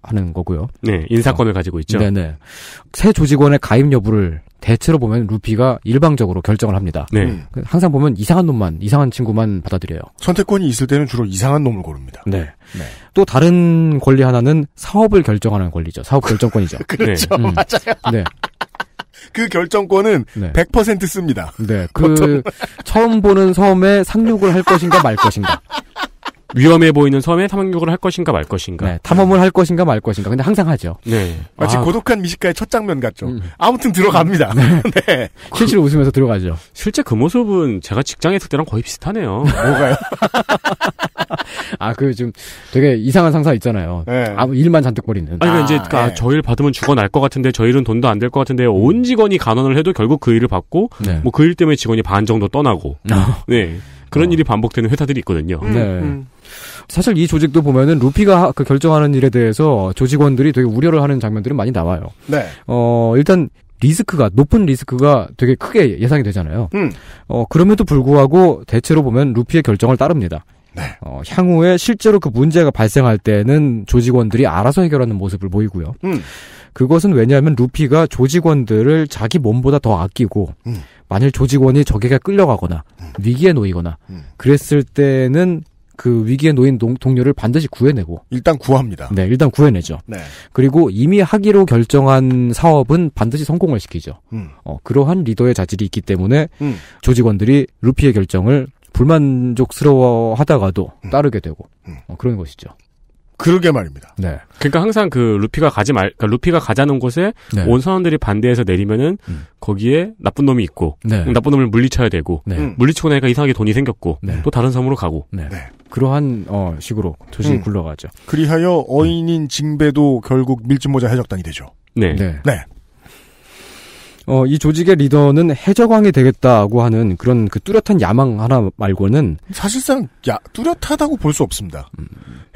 하는 거고요. 네, 인사권을 어. 가지고 있죠. 네네. 네. 새 조직원의 가입 여부를 대체로 보면 루피가 일방적으로 결정을 합니다. 네. 음. 항상 보면 이상한 놈만, 이상한 친구만 받아들여요. 선택권이 있을 때는 주로 이상한 놈을 고릅니다. 네. 네. 또 다른 권리 하나는 사업을 결정하는 권리죠. 사업 결정권이죠. 그렇죠. 네. 음. 맞아요. 네. 그 결정권은 네. 100% 씁니다. 네. 그 처음 보는 섬에 상륙을 할 것인가 말 것인가. 위험해 보이는 섬에 탐욕을 할 것인가 말 것인가. 네, 탐험을 할 것인가 말 것인가. 근데 항상 하죠. 네. 마치 아. 고독한 미식가의 첫 장면 같죠. 음. 아무튼 들어갑니다. 네. 네. 실제로 웃으면서 들어가죠. 실제 그 모습은 제가 직장에 있을 때랑 거의 비슷하네요. 뭐가요? 아, 그좀 되게 이상한 상사 있잖아요. 네. 아무 일만 잔뜩 거리는. 아니, 아, 이제 네. 아, 예. 저일 받으면 죽어날 것 같은데 저 일은 돈도 안 될 것 같은데 온 직원이 간원을 해도 결국 그 일을 받고 네. 뭐그 일 때문에 직원이 반 정도 떠나고. 아. 네. 그런 어. 일이 반복되는 회사들이 있거든요. 음, 네. 음. 사실 이 조직도 보면은 루피가 그 결정하는 일에 대해서 조직원들이 되게 우려를 하는 장면들이 많이 나와요. 네. 어, 일단 리스크가 높은 리스크가 되게 크게 예상이 되잖아요. 음. 어, 그럼에도 불구하고 대체로 보면 루피의 결정을 따릅니다. 네. 어, 향후에 실제로 그 문제가 발생할 때는 조직원들이 알아서 해결하는 모습을 보이고요. 음. 그것은 왜냐하면 루피가 조직원들을 자기 몸보다 더 아끼고 음. 만일 조직원이 적에게 끌려가거나 음. 위기에 놓이거나 음. 그랬을 때는 그 위기에 놓인 동, 동료를 반드시 구해내고 일단 구합니다. 네, 일단 구해내죠. 네. 그리고 이미 하기로 결정한 사업은 반드시 성공을 시키죠. 음. 어, 그러한 리더의 자질이 있기 때문에 음. 조직원들이 루피의 결정을 불만족스러워 하다가도 음. 따르게 되고 어, 그런 것이죠. 그러게 말입니다. 네. 그러니까 항상 그 루피가 가지 말, 그러니까 루피가 가자는 곳에 네. 온 사람들이 반대해서 내리면은 음. 거기에 나쁜 놈이 있고 네. 나쁜 놈을 물리쳐야 되고 네. 음. 물리치고 나니까 이상하게 돈이 생겼고 네. 또 다른 섬으로 가고 네. 그러한 어, 식으로 도시 음. 굴러가죠. 그리하여 어인인 징배도 결국 밀짚모자 해적단이 되죠. 네. 네. 어, 이 조직의 리더는 해적왕이 되겠다고 하는 그런 그 뚜렷한 야망 하나 말고는 사실상 야, 뚜렷하다고 볼 수 없습니다. 음.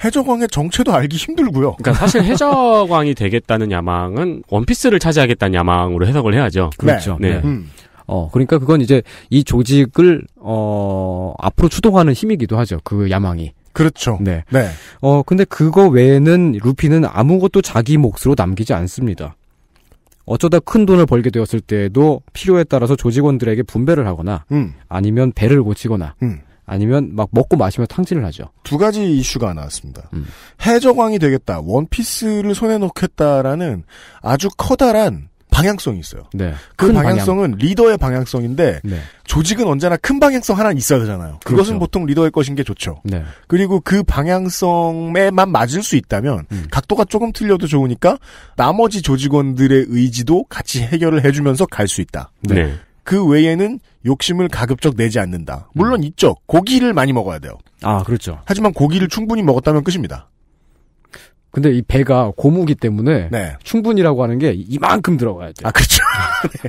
해적왕의 정체도 알기 힘들고요. 그러니까 사실 해적왕이 되겠다는 야망은 원피스를 차지하겠다는 야망으로 해석을 해야죠. 네. 그렇죠. 네. 네. 음. 어, 그러니까 그건 이제 이 조직을 어, 앞으로 추동하는 힘이기도 하죠. 그 야망이. 그렇죠. 네. 네. 어, 근데 그거 외에는 루피는 아무것도 자기 몫으로 남기지 않습니다. 어쩌다 큰 돈을 벌게 되었을 때에도 필요에 따라서 조직원들에게 분배를 하거나 음. 아니면 배를 고치거나 음. 아니면 막 먹고 마시며 탕진을 하죠. 두 가지 이슈가 나왔습니다. 음. 해적왕이 되겠다, 원피스를 손에 놓겠다라는 아주 커다란 방향성이 있어요. 네. 그 방향성은 방향. 리더의 방향성인데 네. 조직은 언제나 큰 방향성 하나 있어야 되잖아요. 그것은 그렇죠. 보통 리더의 것인 게 좋죠. 네. 그리고 그 방향성에만 맞을 수 있다면 음. 각도가 조금 틀려도 좋으니까 나머지 조직원들의 의지도 같이 해결을 해주면서 갈 수 있다. 네. 네. 그 외에는 욕심을 가급적 내지 않는다. 물론 음. 있죠. 고기를 많이 먹어야 돼요. 아, 그렇죠. 하지만 고기를 충분히 먹었다면 끝입니다. 근데 이 배가 고무기 때문에 네. 충분이라고 하는 게 이만큼 들어가야 돼. 아 그렇죠. 네.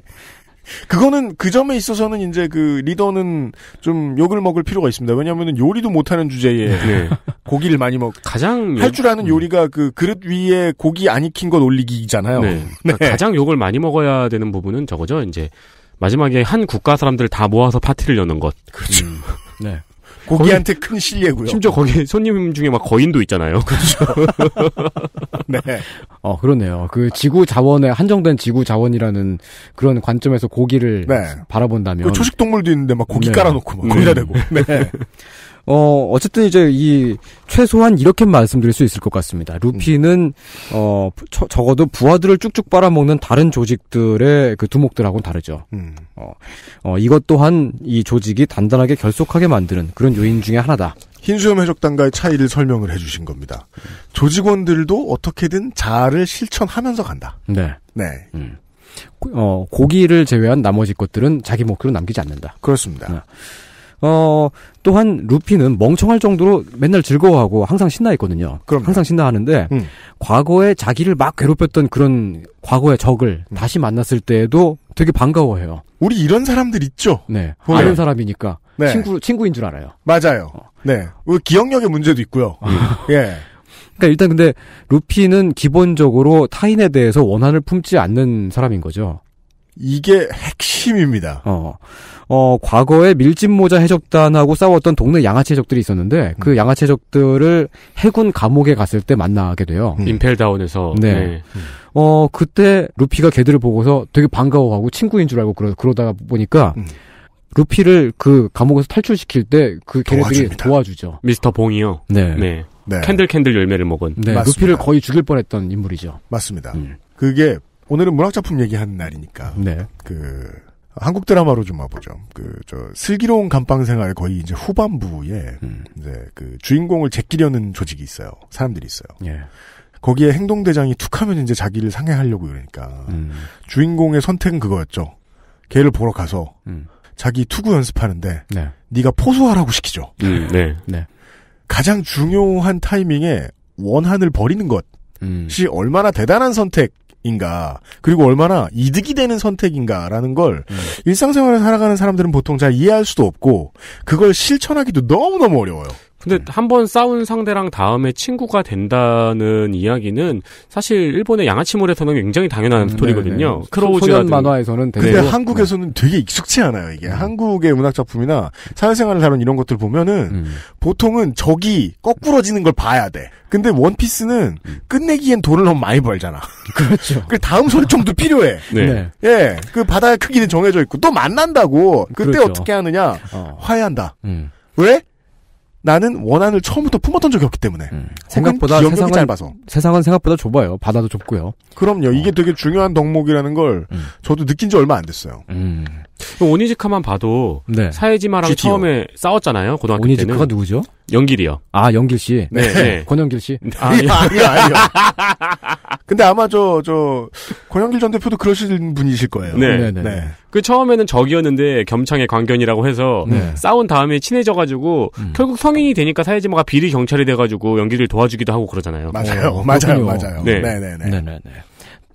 그거는 그 점에 있어서는 이제 그 리더는 좀 욕을 먹을 필요가 있습니다. 왜냐하면 요리도 못하는 주제에 네. 고기를 많이 먹. 가장 할 줄 아는 음. 요리가 그 그릇 위에 고기 안 익힌 것 올리기잖아요. 네. 그러니까 네. 가장 욕을 많이 먹어야 되는 부분은 저거죠. 이제 마지막에 한 국가 사람들 다 모아서 파티를 여는 것. 그렇죠. 음. 네. 고기한테 거기, 큰 실례고요. 심지어 거기 손님 중에 막 거인도 있잖아요. 그렇죠. 네. 어 그렇네요. 그 지구 자원에 한정된 지구 자원이라는 그런 관점에서 고기를 네. 바라본다면 그 초식 동물도 있는데 막 고기 네. 깔아놓고 막 거기다 대고. 네. 네. 어, 어쨌든 이제 이 최소한 이렇게 말씀드릴 수 있을 것 같습니다. 루피는 어, 처, 적어도 부하들을 쭉쭉 빨아먹는 다른 조직들의 그 두목들하고는 다르죠. 음. 어, 어, 이것 또한 이 조직이 단단하게 결속하게 만드는 그런 요인 중의 하나다. 흰수염 해적단과의 차이를 설명을 해주신 겁니다. 조직원들도 어떻게든 자아를 실천하면서 간다. 네. 네. 음. 어, 고기를 제외한 나머지 것들은 자기 목표로 남기지 않는다. 그렇습니다. 네. 어, 또한 루피는 멍청할 정도로 맨날 즐거워하고 항상 신나 있거든요. 그럼 항상 신나 하는데 음. 과거에 자기를 막 괴롭혔던 그런 과거의 적을 음. 다시 만났을 때에도 되게 반가워해요. 우리 이런 사람들 있죠. 네. 보면. 아는 사람이니까 네. 친구 친구인 줄 알아요. 맞아요. 어. 네. 그 기억력의 문제도 있고요. 아. 예. 예. 그러니까 일단 근데 루피는 기본적으로 타인에 대해서 원한을 품지 않는 사람인 거죠. 이게 핵심입니다. 어, 어 과거에 밀짚모자 해적단하고 싸웠던 동네 양아치 해적들이 있었는데 음. 그 양아치 해적들을 해군 감옥에 갔을 때 만나게 돼요. 음. 임펠다운에서. 네. 네. 어 그때 루피가 걔들을 보고서 되게 반가워하고 친구인 줄 알고 그러, 그러다 보니까 음. 루피를 그 감옥에서 탈출시킬 때 그 걔네들이 도와줍니다. 도와주죠. 미스터 봉이요. 네. 네. 네. 캔들 캔들 열매를 먹은. 네. 맞습니다. 루피를 거의 죽일 뻔했던 인물이죠. 맞습니다. 음. 그게 오늘은 문학작품 얘기하는 날이니까. 네. 그, 한국 드라마로 좀 와보죠. 그, 저, 슬기로운 감방 생활 거의 이제 후반부에, 음. 이제 그 주인공을 제끼려는 조직이 있어요. 사람들이 있어요. 예. 거기에 행동대장이 툭 하면 이제 자기를 상해하려고 그러니까 음. 주인공의 선택은 그거였죠. 걔를 보러 가서, 음. 자기 투구 연습하는데, 네. 네가 포수하라고 시키죠. 음, 네. 네. 가장 중요한 타이밍에 원한을 버리는 것이 음. 얼마나 대단한 선택, 인가 그리고 얼마나 이득이 되는 선택인가라는 걸 음. 일상생활을 살아가는 사람들은 보통 잘 이해할 수도 없고 그걸 실천하기도 너무너무 어려워요. 근데 음. 한번 싸운 상대랑 다음에 친구가 된다는 이야기는 사실 일본의 양아치물에서는 굉장히 당연한 음, 스토리거든요. 네, 네. 크로우즈가 만화에서는 되게 근데 한국에서는 어. 되게 익숙치 않아요 이게 음. 한국의 문학 작품이나 사회생활을 다룬 이런 것들 보면은 음. 보통은 적이 거꾸러지는 걸 봐야 돼. 근데 원피스는 음. 끝내기엔 돈을 너무 많이 벌잖아. 그렇죠. 그 다음 소리총도 필요해. 네. 네. 예, 그 바다의 크기는 정해져 있고 또 만난다고 그때 그렇죠. 어떻게 하느냐 어. 화해한다. 음. 왜? 나는 원안을 처음부터 품었던 적이 없기 때문에 음. 생각보다 세상은 짧아서 세상은 생각보다 좁아요. 바다도 좁고요. 그럼요. 이게 어. 되게 중요한 덕목이라는 걸 음. 저도 느낀 지 얼마 안 됐어요. 음. 오니즈카만 봐도 네. 사회지마랑 GTO. 처음에 싸웠잖아요. 고등학교 오니즈카가 때는. 오니즈카가 누구죠? 연길이요. 아 연길 씨. 네. 네. 네. 권영길 씨. 네. 아, 아니요 아니요. 근데 아마 저저 저 권영길 전 대표도 그러신 분이실 거예요. 네. 네. 네. 네. 그 처음에는 적이었는데 겸창의 관견이라고 해서 네. 싸운 다음에 친해져가지고 음. 결국 성인이 되니까 사회지마가 비리 경찰이 돼가지고 연기를 도와주기도 하고 그러잖아요. 맞아요, 오, 어, 맞아요, 맞아요. 네, 네, 네, 네, 네.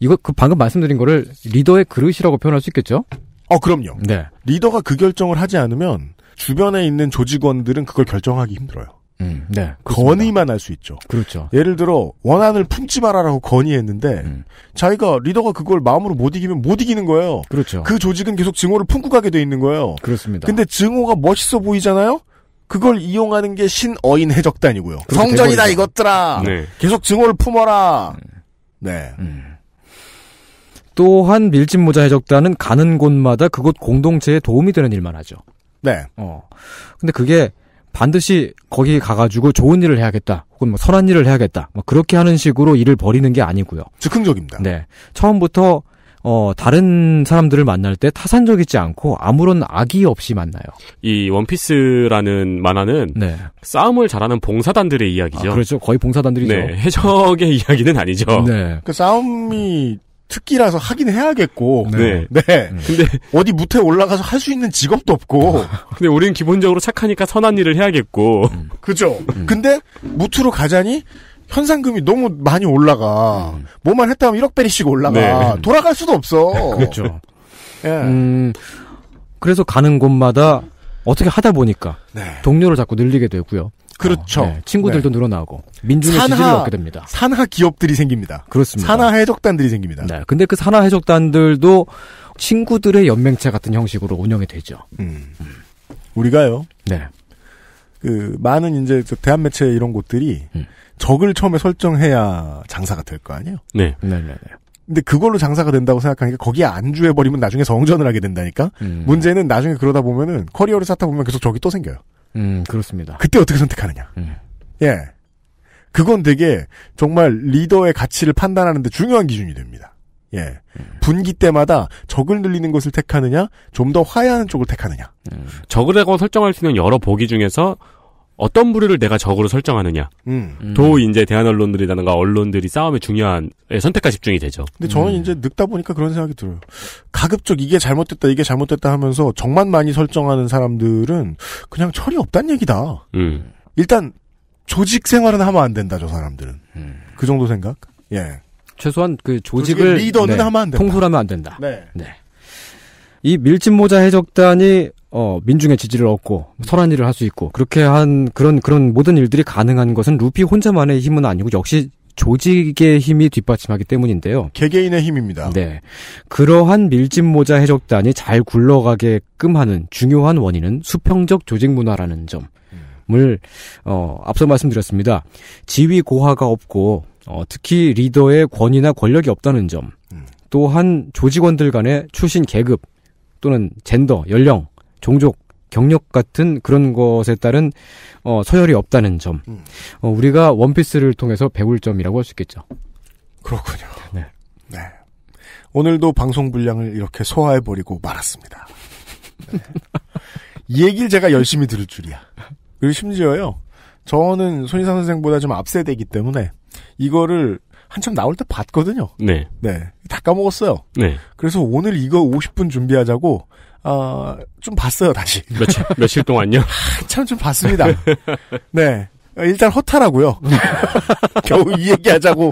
이거 그 방금 말씀드린 거를 리더의 그릇이라고 표현할 수 있겠죠? 어, 그럼요. 네. 리더가 그 결정을 하지 않으면 주변에 있는 조직원들은 그걸 결정하기 힘들어요. 음, 네. 그렇습니다. 건의만 할 수 있죠. 그렇죠. 예를 들어 원한을 품지 말아라고 건의했는데 음. 자기가 리더가 그걸 마음으로 못 이기면 못 이기는 거예요. 그렇죠. 그 조직은 계속 증오를 품고 가게 돼 있는 거예요. 그렇습니다. 근데 증오가 멋있어 보이잖아요. 그걸 이용하는 게 신어인 해적단이고요. 성전이다 이것들아. 네. 계속 증오를 품어라. 음. 네. 음. 또한 밀짚모자 해적단은 가는 곳마다 그곳 공동체에 도움이 되는 일만 하죠. 네. 어. 근데 그게 반드시 거기 가가지고 좋은 일을 해야겠다, 혹은 뭐 선한 일을 해야겠다, 뭐 그렇게 하는 식으로 일을 벌이는 게 아니고요. 즉흥적입니다. 네. 처음부터 어, 다른 사람들을 만날 때 타산적이지 않고 아무런 악의 없이 만나요. 이 원피스라는 만화는 네. 싸움을 잘하는 봉사단들의 이야기죠. 아, 그렇죠. 거의 봉사단들이죠. 네, 해적의 이야기는 아니죠. 네. 그 싸움이 특기라서 하긴 해야겠고. 네. 네. 음. 네. 근데 어디 무태 올라가서 할 수 있는 직업도 없고. 근데 우리는 기본적으로 착하니까 선한 일을 해야겠고. 음. 그죠. 음. 근데 무트로 가자니 현상금이 너무 많이 올라가. 음. 뭐만 했다 면 1억 배리씩 올라가. 네. 돌아갈 수도 없어. 그렇죠. 예. 음, 그래서 가는 곳마다 어떻게 하다 보니까 네. 동료를 자꾸 늘리게 되고요. 그렇죠. 그렇죠. 네, 친구들도 네. 늘어나고 민중의 산하, 지지를 얻게 됩니다. 산하 기업들이 생깁니다. 그렇습니다. 산하 해적단들이 생깁니다. 네. 근데 그 산하 해적단들도 친구들의 연맹체 같은 형식으로 운영이 되죠. 음. 음. 우리가요. 네. 그 많은 이제 대한 매체 이런 곳들이 음. 적을 처음에 설정해야 장사가 될 거 아니에요? 네. 네, 네, 네. 근데 그걸로 장사가 된다고 생각하니까 거기에 안주해 버리면 나중에 성전을 하게 된다니까. 음. 문제는 나중에 그러다 보면은 커리어를 쌓다 보면 계속 적이 또 생겨요. 음, 그렇습니다. 그때 어떻게 선택하느냐. 음. 예. 그건 되게 정말 리더의 가치를 판단하는데 중요한 기준이 됩니다. 예. 음. 분기 때마다 적을 늘리는 것을 택하느냐, 좀 더 화해하는 쪽을 택하느냐. 음. 적을 하고 설정할 수 있는 여러 보기 중에서 어떤 부류를 내가 적으로 설정하느냐. 음. 음. 도 이제 대한 언론들이라든가 언론들이 싸움에 중요한 예, 선택과 집중이 되죠. 근데 저는 음. 이제 늙다 보니까 그런 생각이 들어요. 가급적 이게 잘못됐다, 이게 잘못됐다 하면서 정만 많이 설정하는 사람들은 그냥 철이 없단 얘기다. 음. 일단 조직 생활은 하면 안 된다, 저 사람들은. 음. 그 정도 생각? 예. 최소한 그 조직을 리더는 네, 하면 안 된다. 통솔하면 안 된다. 네. 네. 이 밀짚모자 해적단이 어, 민중의 지지를 얻고 선한 일을 할 수 있고 그렇게 한 그런 그런 모든 일들이 가능한 것은 루피 혼자만의 힘은 아니고 역시 조직의 힘이 뒷받침하기 때문인데요. 개개인의 힘입니다. 네. 그러한 밀짚모자 해적단이 잘 굴러가게끔 하는 중요한 원인은 수평적 조직 문화라는 점을 어, 앞서 말씀드렸습니다. 지위 고하가 없고 어, 특히 리더의 권위나 권력이 없다는 점. 음. 또한 조직원들 간의 출신 계급 또는 젠더, 연령 종족, 경력 같은 그런 것에 따른 어, 서열이 없다는 점. 음. 어, 우리가 원피스를 통해서 배울 점이라고 할 수 있겠죠. 그렇군요. 네. 네. 오늘도 방송 분량을 이렇게 소화해버리고 말았습니다. 네. 이 얘기를 제가 열심히 들을 줄이야. 그리고 심지어요. 저는 손희상 선생보다 좀 앞세대이기 때문에 이거를 한참 나올 때 봤거든요. 네. 네. 다 까먹었어요. 네. 그래서 오늘 이거 50분 준비하자고 어, 좀 봤어요, 다시. 며칠, 며칠 동안요? 참 좀 봤습니다. 네. 일단 허탈하고요. 겨우 이 얘기하자고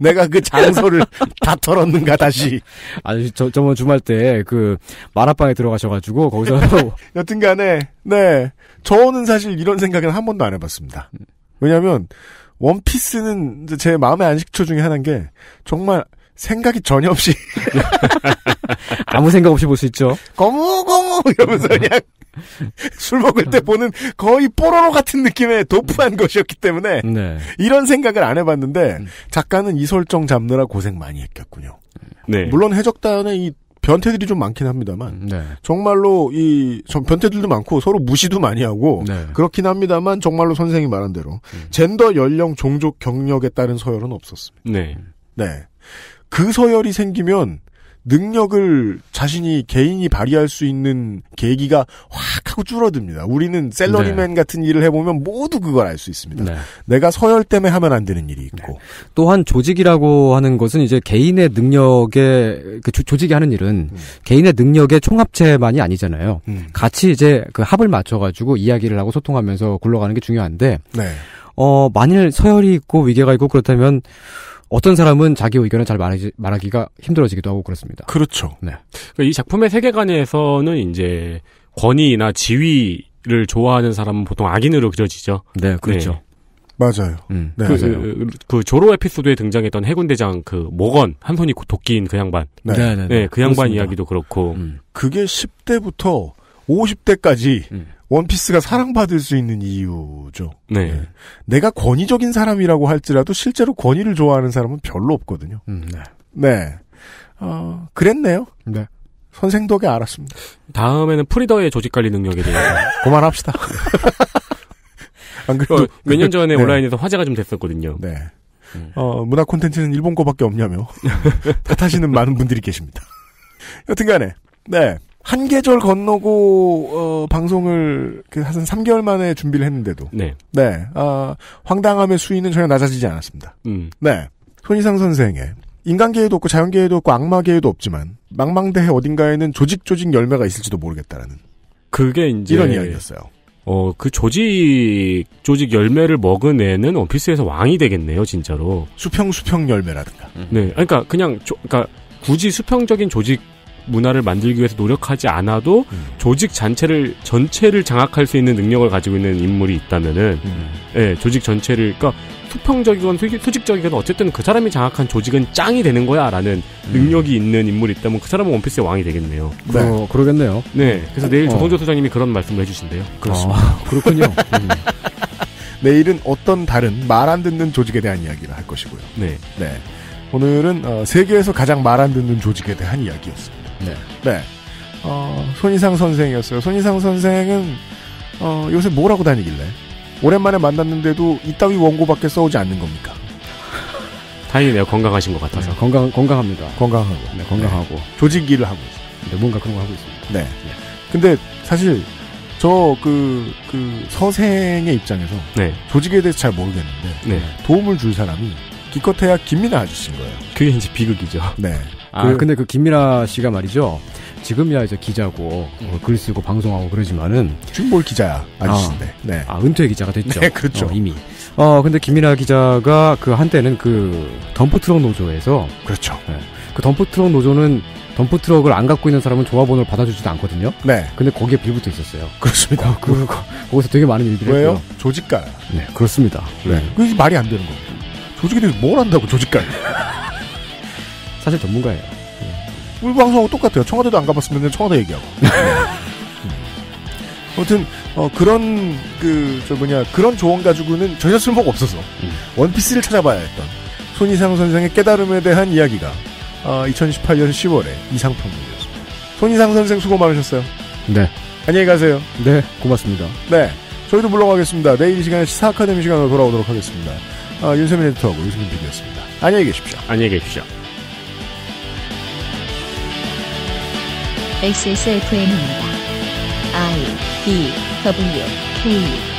내가 그 장소를 다 털었는가 다시. 아니 저 저번 주말 때그만화방에 들어가셔가지고 거기서. 여튼간에 네 저는 사실 이런 생각은 한 번도 안 해봤습니다. 왜냐하면 원피스는 제 마음의 안식처 중에 하나인 게 정말 생각이 전혀 없이 아무 생각 없이 볼 수 있죠. 거무거무 이러면서 그냥 술 먹을 때 보는 거의 뽀로로 같은 느낌의 도프한 것이었기 때문에 네. 이런 생각을 안 해봤는데 작가는 이 설정 잡느라 고생 많이 했겠군요. 네. 물론 해적단에 이 변태들이 좀 많긴 합니다만 네. 정말로 이 변태들도 많고 서로 무시도 많이 하고 네. 그렇긴 합니다만 정말로 선생이 말한 대로 음. 젠더 연령 종족 경력에 따른 서열은 없었습니다. 네. 네. 그 서열이 생기면 능력을 자신이 개인이 발휘할 수 있는 계기가 확 하고 줄어듭니다. 우리는 셀러리맨 네. 같은 일을 해보면 모두 그걸 알 수 있습니다. 네. 내가 서열 때문에 하면 안 되는 일이 있고. 네. 또한 조직이라고 하는 것은 이제 개인의 능력에, 그 조, 직이 하는 일은 음. 개인의 능력의 총합체만이 아니잖아요. 음. 같이 이제 그 합을 맞춰가지고 이야기를 하고 소통하면서 굴러가는 게 중요한데, 네. 어, 만일 서열이 있고 위계가 있고 그렇다면, 어떤 사람은 자기 의견을 잘 말하지, 말하기가 힘들어지기도 하고 그렇습니다. 그렇죠. 네. 그러니까 이 작품의 세계관에서는 이제 권위나 지위를 좋아하는 사람은 보통 악인으로 그려지죠. 네, 그렇죠. 네. 맞아요. 음. 네. 그, 그, 그, 조로 에피소드에 등장했던 해군대장 그 모건 한 손이 독기인 그 양반. 네, 네, 네, 네. 네 그 양반 그렇습니다. 이야기도 그렇고. 음. 그게 10대부터 50대까지 음. 원피스가 사랑받을 수 있는 이유죠. 네. 네. 내가 권위적인 사람이라고 할지라도 실제로 권위를 좋아하는 사람은 별로 없거든요. 음, 네. 네. 어, 그랬네요. 네. 선생 덕에 알았습니다. 다음에는 프리더의 조직 관리 능력에 대해서. 그만합시다. 안 그래도. 어, 몇년 전에 네. 온라인에서 화제가 좀 됐었거든요. 네. 음. 어, 문화 콘텐츠는 일본 거밖에 없냐며. 탓하시는 많은 분들이 계십니다. 여튼간에, 네. 한 계절 건너고 어, 방송을 그한 3개월 만에 준비를 했는데도 네, 네 어, 황당함의 수위는 전혀 낮아지지 않았습니다. 음. 네, 손희상 선생의 인간계에도 없고 자연계에도 없고 악마계에도 없지만 망망대해 어딘가에는 조직 조직 열매가 있을지도 모르겠다라는 그게 이제 이런 이야기였어요. 어, 그 조직, 조직 열매를 먹은 애는 원피스에서 왕이 되겠네요, 진짜로. 수평, 수평 열매라든가. 네. 그러니까 그냥, 조, 그러니까 굳이 수평적인 조직 문화를 만들기 위해서 노력하지 않아도 음. 조직 전체를 전체를 장악할 수 있는 능력을 가지고 있는 인물이 있다면은 음. 예, 조직 전체를 그러니까 수평적이건 수직적이건 어쨌든 그 사람이 장악한 조직은 짱이 되는 거야라는 음. 능력이 있는 인물이 있다면 그 사람은 원피스의 왕이 되겠네요. 네. 어, 그러겠네요. 네. 그래서 내일 어. 조성조 소장님이 그런 말씀을 해주신대요. 그렇습니다. 아, 그렇군요. 음. 내일은 어떤 다른 말 안 듣는 조직에 대한 이야기를 할 것이고요. 네. 네. 오늘은 어, 세계에서 가장 말 안 듣는 조직에 대한 이야기였습니다. 네. 네. 어, 손희상 선생이었어요. 손희상 선생은 어, 요새 뭐라고 다니길래 오랜만에 만났는데도 이따위 원고밖에 써오지 않는 겁니까? 다행이네요. 건강하신 것 같아서. 네, 건강 건강합니다. 건강하고. 네, 건강하고. 네. 조직 일을 하고 있어요. 네, 뭔가 그런 거 하고 있습니다. 네. 네. 근데 사실 저그그 그 서생의 입장에서 네. 조직에 대해서 잘 모르겠는데 도움을 줄 사람이 기껏해야 김민아 아저씨인 거예요. 그게 이제 비극이죠. 네. 아. 그, 근데 그 김미라 씨가 말이죠. 지금이야 이제 기자고 어, 음. 글 쓰고 방송하고 그러지만은 지금 뭘 기자야 아니신데 아, 네. 아 은퇴 기자가 됐죠. 네, 그렇죠. 어, 이미. 어 근데 김민아 기자가 그 한때는 그 덤프트럭 노조에서 그렇죠. 네. 그 덤프트럭 노조는 덤프트럭을 안 갖고 있는 사람은 조합원을 받아주지도 않거든요. 네. 근데 거기에 빌붙어 있었어요. 그렇습니다. 어, 거, 그, 거, 거기서 되게 많은 일들이 왜요? 했고요. 조직가. 네, 그렇습니다. 네. 네. 그게 말이 안 되는 거예요. 조직이 되뭘 한다고 조직가. 사실 전문가예요. 우리 방송하고 똑같아요. 청와대도 안 가봤으면 청와대 얘기하고. 네. 음. 아무튼 어, 그런 그 저 뭐냐 그런 조언 가지고는 전혀 쓸모가 없어서 음. 원피스를 찾아봐야 했던 손이상 선생의 깨달음에 대한 이야기가 어, 2018년 10월에 이상평론이었습니다. 손이상 선생 수고 많으셨어요. 네. 안녕히 가세요. 네. 고맙습니다. 네. 저희도 물러가겠습니다. 내일 이 시간에 시사 아카데미 시간으로 돌아오도록 하겠습니다. 아, 윤세민 에디터하고 유승민 PD였습니다. 안녕히 계십시오. 안녕히 계십시오. XSFM입니다. I D W K